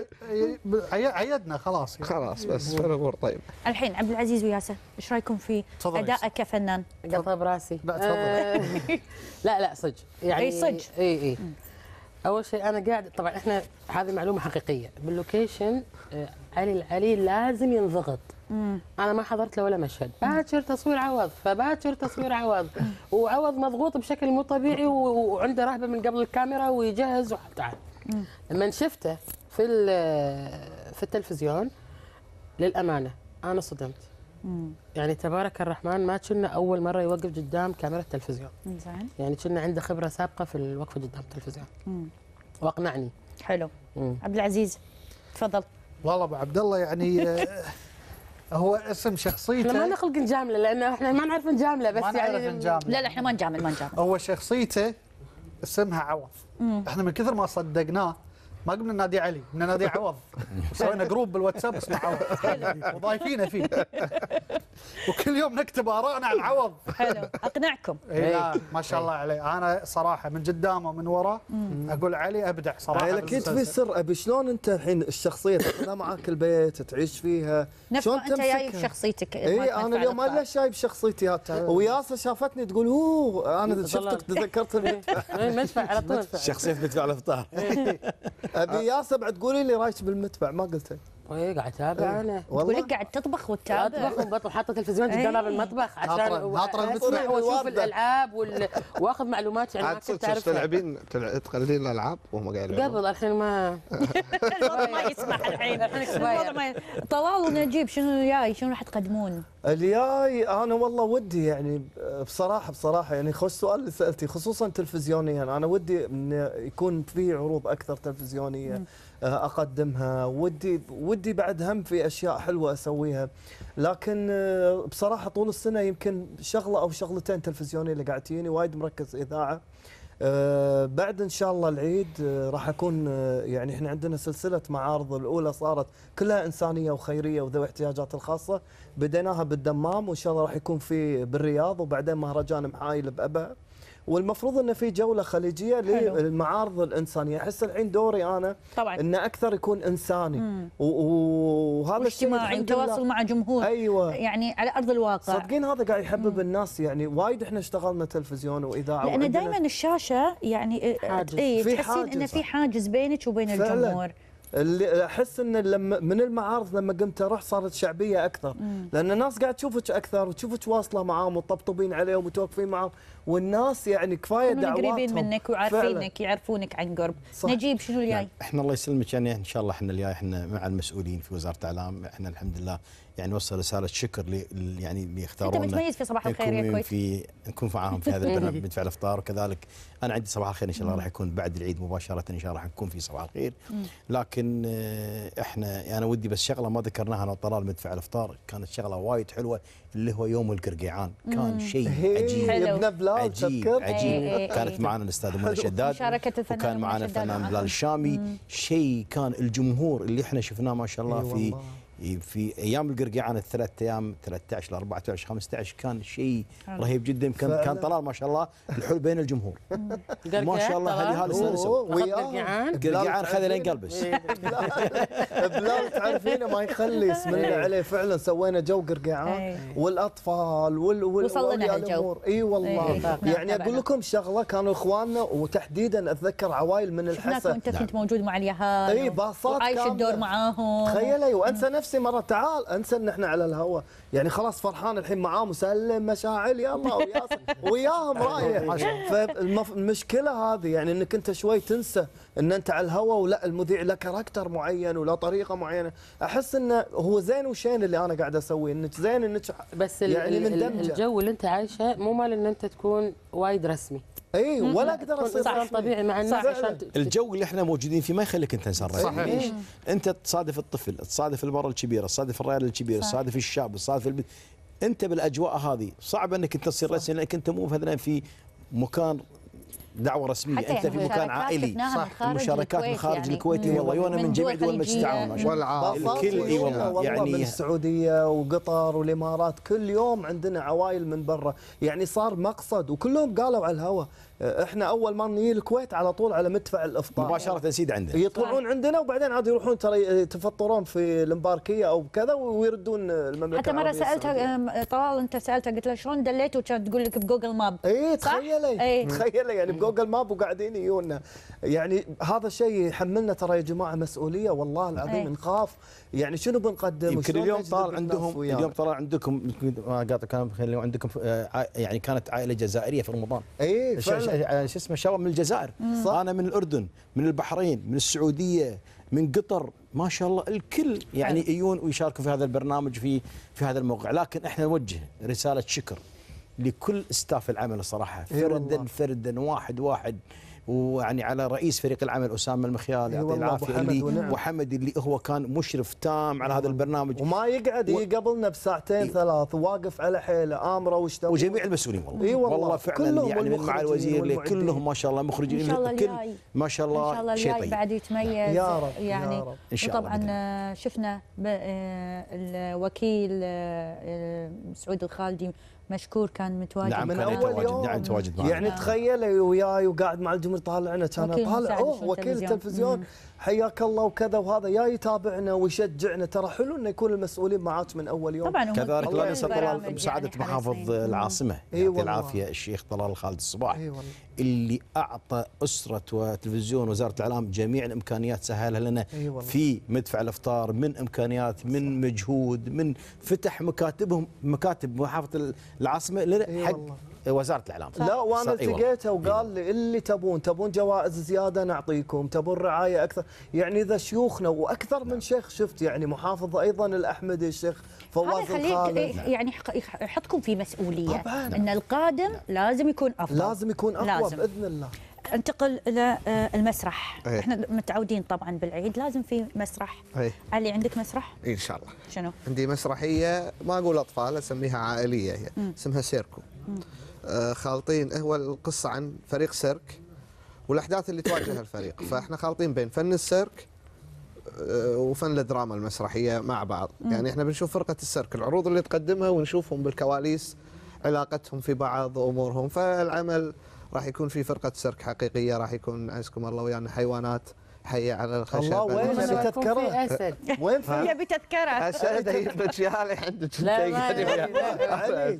عيدنا خلاص يعني. خلاص بس الامور طيب الحين عبد العزيز وياسه ايش رايكم في ادائه كفنان؟ قطب براسي لا تفضل لا لا صدق يعني اي صدق اي اي اول شيء انا قاعد طبعا احنا هذه معلومه حقيقيه باللوكيشن آه، علي العلي لازم ينضغط مم. انا ما حضرت له ولا مشهد باكر تصوير عوض فباكر تصوير عوض وعوض مضغوط بشكل مو طبيعي وعنده رهبه من قبل الكاميرا ويجهز وحتى لما شفته في آه، في التلفزيون للامانه انا صدمت مم. يعني تبارك الرحمن ما كنا اول مره يوقف قدام كاميرا التلفزيون زين يعني كنا عنده خبره سابقه في الوقفه قدام التلفزيون مم. واقنعني حلو مم. عبد العزيز تفضل والله ابو عبد الله يعني آه، هو اسم شخصيته احنا ما نخلق نجامله لانه احنا ما نعرف نجامله بس ما نعرف يعني نجامله. لا لا احنا ما نجامل ما نجامل هو شخصيته اسمها عوض احنا من كثر ما صدقناه ما قمنا ننادي علي قمنا ننادي عوض سوينا جروب بالواتساب اسمه عوض وضايفينه فيه وكل يوم نكتب ارائنا عن عوض حلو اقنعكم لا ما شاء الله عليه انا صراحه من قدامه ومن وراء اقول علي ابدع صراحه لكن في سر ابي شلون انت الحين الشخصيه تاخذها معاك البيت تعيش فيها شلون انت جايب شخصيتك اي انا اليوم ما ليش جايب شخصيتي وياسه شافتني تقول اوه انا شفتك تذكرت المدفع المدفع على طول شخصيه مدفع الافطار ابي ياسر بعد تقولي لي رايك بالمدفع ما قلته ايه قاعد اتابع إيه. انا تقول لك قاعد تطبخ وتتابع اطبخ وبطل حاطه تلفزيون إيه. قدام المطبخ عشان ناطره المسرح واشوف الالعاب وال... واخذ معلومات يعني ما كنت تعرف تلعبين تقلدين الالعاب وهم قاعدين قبل الحين ما الوضع ما يسمح الحين الوضع طلال ونجيب شنو جاي شنو راح تقدمون؟ الجاي انا والله ودي يعني بصراحه بصراحه يعني خوش سؤال اللي سالتي خصوصا تلفزيونيا انا ودي يكون في عروض اكثر تلفزيونيه آه، اقدمها ودي ودي بعد هم في اشياء حلوه اسويها لكن آه، بصراحه طول السنه يمكن شغله او شغلتين تلفزيوني اللي قاعد تجيني وايد مركز اذاعه آه، بعد ان شاء الله العيد راح اكون يعني احنا عندنا سلسله معارض الاولى صارت كلها انسانيه وخيريه وذوي الاحتياجات الخاصه بديناها بالدمام وان شاء الله راح يكون في بالرياض وبعدين مهرجان محايل بابها والمفروض انه في جوله خليجيه للمعارض الانسانيه احس الحين دوري انا طبعا ان اكثر يكون انساني وهذا اجتماعي وتواصل مع جمهور ايوه يعني على ارض الواقع صدقين هذا قاعد يحبب مم. الناس يعني وايد احنا اشتغلنا تلفزيون واذاعه لان دائما الشاشه يعني آه، حاجز. إيه تحسين انه في حاجز بينك وبين فعلا. الجمهور اللي احس ان لما من المعارض لما قمت اروح صارت شعبيه اكثر مم. لان الناس قاعد تشوفك اكثر وتشوفك واصله معاهم وتطبطبين عليهم وتوقفين معاهم والناس يعني كفايه دعواتهم قريبين منك وعارفينك يعرفونك عن قرب صح. نجيب شنو الجاي؟ يعني احنا الله يسلمك يعني ان شاء الله احنا الجاي احنا مع المسؤولين في وزاره الاعلام احنا الحمد لله يعني نوصل رساله شكر ل يعني اللي يختارون انت متميز في صباح الخير يا كويت في نكون معاهم في هذا البرنامج مدفع الافطار وكذلك انا عندي صباح الخير ان شاء الله راح يكون بعد العيد مباشره ان شاء الله راح نكون في صباح الخير لكن آه، احنا يعني انا ودي بس شغله ما ذكرناها انا وطلال مدفع الافطار كانت شغله وايد حلوه اللي هو يوم القرقيعان كان شيء عجيب حلو. عجيب عجيب إيه، إيه، كانت إيه. معنا الاستاذ منى شداد وكان معنا الفنان بلال الشامي شيء كان الجمهور اللي احنا شفناه ما شاء الله في في ايام القرقيعان الثلاث ايام 13 ل 14 15 كان شيء رهيب جدا كان كان طلال ما شاء الله الحل بين الجمهور ما شاء الله هذه هذا سلسله قرقيعان قرقيعان خذ لين قلبس إيه، بلال تعرفينه ما يخلي اسم الله عليه فعلا سوينا جو قرقيعان إيه. والاطفال وال وال وصلنا الجو اي والله إيه، يعني اقول لكم شغله كانوا اخواننا وتحديدا اتذكر عوايل من الحسا وانت كنت موجود مع اليهال اي باصات وعايش الدور معاهم تخيلي وانسى نفسي نفسي مره تعال انسى ان احنا على الهواء يعني خلاص فرحان الحين معاه مسلم مشاعل يلا وياهم رايح فالمشكله هذه يعني انك انت شوي تنسى ان انت على الهواء ولا المذيع له كاركتر معين ولا طريقه معينه احس انه هو زين وشين اللي انا قاعد اسويه انك زين انك بس يعني مندمجه الجو اللي انت عايشه مو مال ان انت تكون وايد رسمي اي ولا اقدر اصير صح طبيعي مع الناس عشان الجو اللي احنا موجودين فيه ما يخليك انت انسان رسمي صحيح انت تصادف الطفل تصادف المراه الكبيره تصادف الرجال الكبير تصادف الشاب تصادف في البيت انت بالاجواء هذه صعب انك انت تصير رسمي لانك انت مو مثلا في مكان دعوه رسميه انت يعني في مكان عائلي صح مشاركات من خارج يعني والله يونا من جميع دول مجلس التعاون الكل اي والله يعني من السعوديه وقطر والامارات كل يوم عندنا عوائل من برا يعني صار مقصد وكلهم قالوا على الهواء احنا اول ما نجي الكويت على طول على مدفع الافطار مباشره سيد عندنا يطلعون عندنا وبعدين عاد يروحون ترى يتفطرون في المباركيه او كذا ويردون المملكه حتى مره سالتها طلال انت سالتها قلت لها شلون دليت وكانت تقول لك بجوجل ماب اي تخيلي ايه تخيلي يعني فوق الماب وقاعدين يجونا يعني هذا الشيء يحملنا ترى يا جماعه مسؤوليه والله العظيم إيه. نخاف يعني شنو بنقدم يمكن اليوم طال عندهم اليوم طلع عندكم ما قاطع كلام اليوم عندكم آه، يعني كانت عائله جزائريه في رمضان اي آه، شو اسمه شباب من الجزائر صح. انا من الاردن من البحرين من السعوديه من قطر ما شاء الله الكل يعني يجون ويشاركوا في هذا البرنامج في في هذا الموقع لكن احنا نوجه رساله شكر لكل استاف العمل الصراحه فردا فردا واحد واحد ويعني على رئيس فريق العمل اسامه المخيال يعطيه العافيه اللي وحمد اللي هو كان مشرف تام على هذا البرنامج وما يقعد و... قبلنا بساعتين إيه ثلاث واقف على حيله امره وش وجميع المسؤولين والله إيه والله, والله فعلا يعني مع الوزير كلهم ما شاء الله مخرجين إن شاء الله كل ما شاء الله ان شاء الله الجاي طيب. بعد يتميز يا رب يعني يا رب. وطبعا شفنا آه، الوكيل آه، آه، سعود الخالدي مشكور كان متواجد نعم من اول يوم نعم تواجد معنا يعني تخيل وياي وقاعد مع الجمهور طالعنا كان طالع اوه وكيل التلفزيون حياك الله وكذا وهذا يا يتابعنا ويشجعنا ترى حلو انه يكون المسؤولين معاك من اول يوم طبعا كذلك لا ننسى طلال مساعده يعني محافظ العاصمه يعطيه العافيه الشيخ طلال خالد الصباح اللي اعطى اسره وتلفزيون وزاره الاعلام جميع الامكانيات سهلها لنا أيوة في مدفع الافطار من امكانيات من مجهود من فتح مكاتبهم مكاتب محافظه العاصمه لنا أيوة حق وزاره الاعلام لا وانا إيوه. التقيته وقال إيوه. لي اللي تبون تبون جوائز زياده نعطيكم تبون رعايه اكثر يعني اذا شيوخنا واكثر من نعم. شيخ شفت يعني محافظ ايضا الاحمدي الشيخ فواز الخالد إيه، يعني يحطكم في مسؤوليه طبعاً. ان القادم نعم. لازم يكون افضل لازم يكون اقوى لازم. باذن الله انتقل الى آه، المسرح أيه. احنا متعودين طبعا بالعيد لازم في مسرح أيه. علي عندك مسرح اي ان شاء الله شنو عندي مسرحيه ما اقول اطفال اسميها عائليه هي. اسمها سيركو مم. آه، خالطين إيه هو القصه عن فريق سيرك والاحداث اللي تواجه الفريق فاحنا خالطين بين فن السيرك آه، وفن الدراما المسرحيه مع بعض يعني احنا بنشوف فرقه السيرك العروض اللي تقدمها ونشوفهم بالكواليس علاقتهم في بعض وامورهم فالعمل راح يكون في فرقه سيرك حقيقيه راح يكون عزكم الله ويانا حيوانات حي على الخشب الله وين بتذكره؟ اسد وين هي بتذكره اسد هي بتشيالي عندك لا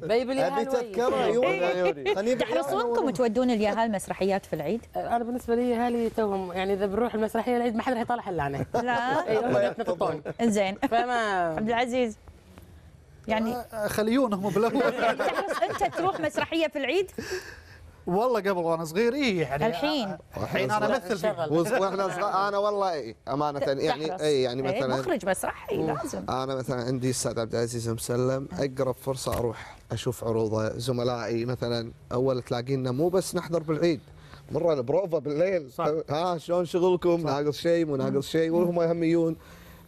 ما عيوني يعني إيه. تحرصونكم تودون اليهال مسرحيات في العيد؟ أه، انا بالنسبه لي اهالي توهم يعني اذا بنروح المسرحيه العيد ما حد راح يطالع الا انا لا إيه، طيب. زين فما عبد العزيز يعني أه، خليونهم بالاول انت تروح مسرحيه في العيد؟ والله قبل وانا صغير اي يعني الحين الحين انا امثل واحنا صغار انا والله اي امانه يعني اي يعني إيه، مثلا مخرج مسرحي إيه، لازم انا مثلا عندي استاذ عبد العزيز مسلم اقرب فرصه اروح اشوف عروضه زملائي مثلا اول تلاقينا مو بس نحضر بالعيد مره بروفا بالليل صح. ها شلون شغلكم ناقص شيء مو ناقص شيء وهم يهميون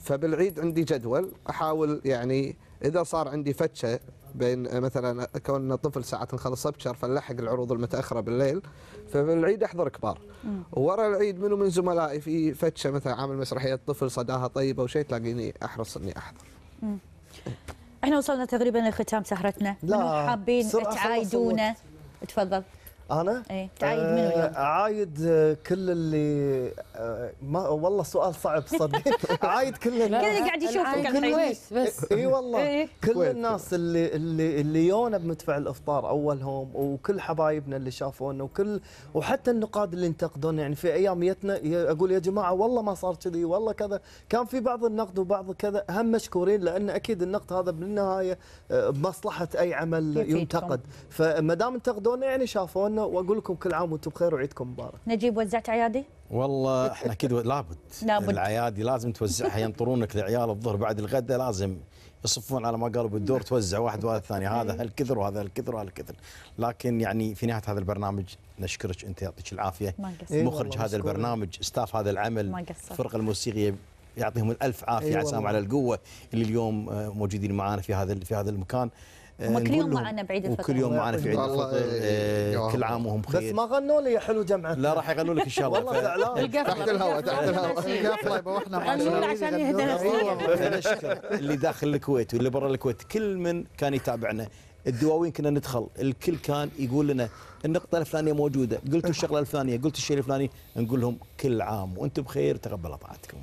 فبالعيد عندي جدول احاول يعني اذا صار عندي فتشه بين مثلا كوننا طفل ساعات نخلص ابشر فنلحق العروض المتاخره بالليل فبالعيد احضر كبار ورا العيد منو من زملائي في فتشه مثلا عامل مسرحيه طفل صداها طيبه وشيء تلاقيني احرص اني احضر. احنا وصلنا تقريبا لختام سهرتنا لا حابين تعايدونا تفضل انا ايه تعايد منو آه، اليوم عايد آه، كل اللي آه، ما والله سؤال صعب صدق عايد كل الناس كل اللي قاعد يشوفك الكويت بس اي والله كل الناس إيه، إيه، إيه. اللي اللي اللي يونا بمدفع الافطار اولهم وكل حبايبنا اللي شافونا وكل وحتى النقاد اللي انتقدونا يعني في ايام يتنا اقول يا جماعه والله ما صار كذي والله كذا كان في بعض النقد وبعض كذا هم مشكورين لان اكيد النقد هذا بالنهايه بمصلحه اي عمل ينتقد فما دام انتقدونا يعني شافونا واقول لكم كل عام وانتم بخير وعيدكم مبارك نجيب وزعت عيادي والله احنا كذا لابد لابد العيادي لازم توزعها ينطرونك لعيال الظهر بعد الغداء لازم يصفون على ما قالوا بالدور توزع واحد ورا الثاني هذا إيه. هالكثر وهذا الكثر وهذا الكثر لكن يعني في نهايه هذا البرنامج نشكرك انت يعطيك العافيه إيه مخرج هذا البرنامج ستاف هذا العمل الفرقه الموسيقيه يعطيهم الالف عافيه إيه عسام على القوه اللي اليوم موجودين معانا في هذا في هذا المكان هم آه، كل يوم معنا بعيد الفطر وكل يوم معنا في عيد الفطر كل عام وهم بخير بس ما غنوا لي يا حلو جمعة لا راح يغنوا لك ان شاء الله والله زعلان تحت الهواء تحت الهواء احنا عشان يهدى اللي داخل الكويت واللي برا الكويت كل من كان يتابعنا الدواوين كنا ندخل الكل كان يقول لنا النقطة الفلانية موجودة قلتوا الشغلة الفلانية قلتوا الشيء الفلاني نقول لهم كل عام وانتم بخير تقبل طاعتكم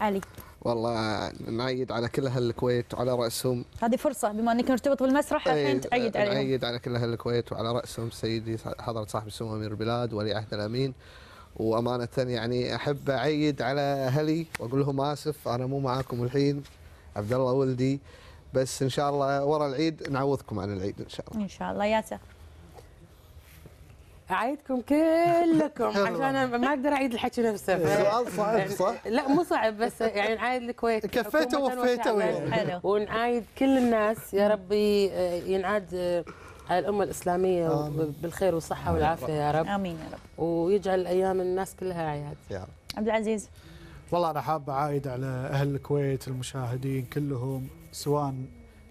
علي والله نعيد على كل اهل الكويت وعلى راسهم هذه فرصه بما انك مرتبط بالمسرح إيه، الحين تعيد عليهم نعيد على كل اهل الكويت وعلى راسهم سيدي حضره صاحب السمو امير البلاد ولي عهد الامين وامانه يعني احب اعيد على اهلي واقول لهم اسف انا مو معاكم الحين عبد الله ولدي بس ان شاء الله ورا العيد نعوضكم عن العيد ان شاء الله ان شاء الله ياسر اعيدكم كلكم عشان ما اقدر اعيد الحكي نفسه سؤال إيه، صعب صح؟ لا مو صعب بس يعني نعايد الكويت كفيته ووفيته حلو ونعايد كل الناس يا ربي آه، ينعاد على آه، الأمة الإسلامية بالخير والصحة والعافية يا رب آمين يا رب ويجعل أيام الناس كلها أعياد يا رب عبد العزيز والله أنا حاب أعايد على أهل الكويت المشاهدين كلهم سواء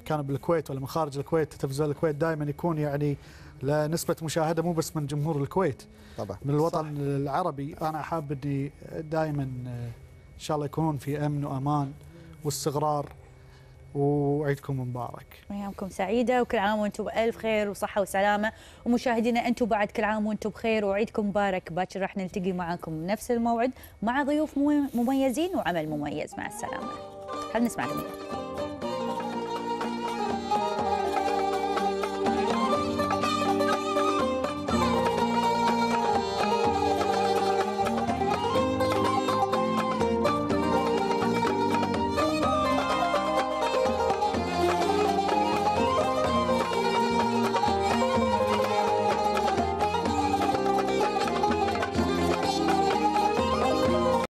كان بالكويت ولا من خارج الكويت تلفزيون الكويت دائما يكون يعني لنسبة مشاهدة مو بس من جمهور الكويت طبعا من الوطن صح. العربي أنا حاب أني دائما إن شاء الله يكونون في أمن وأمان واستقرار وعيدكم مبارك ايامكم سعيده وكل عام وانتم بالف خير وصحه وسلامه ومشاهدينا انتم بعد كل عام وانتم بخير وعيدكم مبارك باكر راح نلتقي معاكم نفس الموعد مع ضيوف مميزين وعمل مميز مع السلامه خلينا نسمع الاغنيه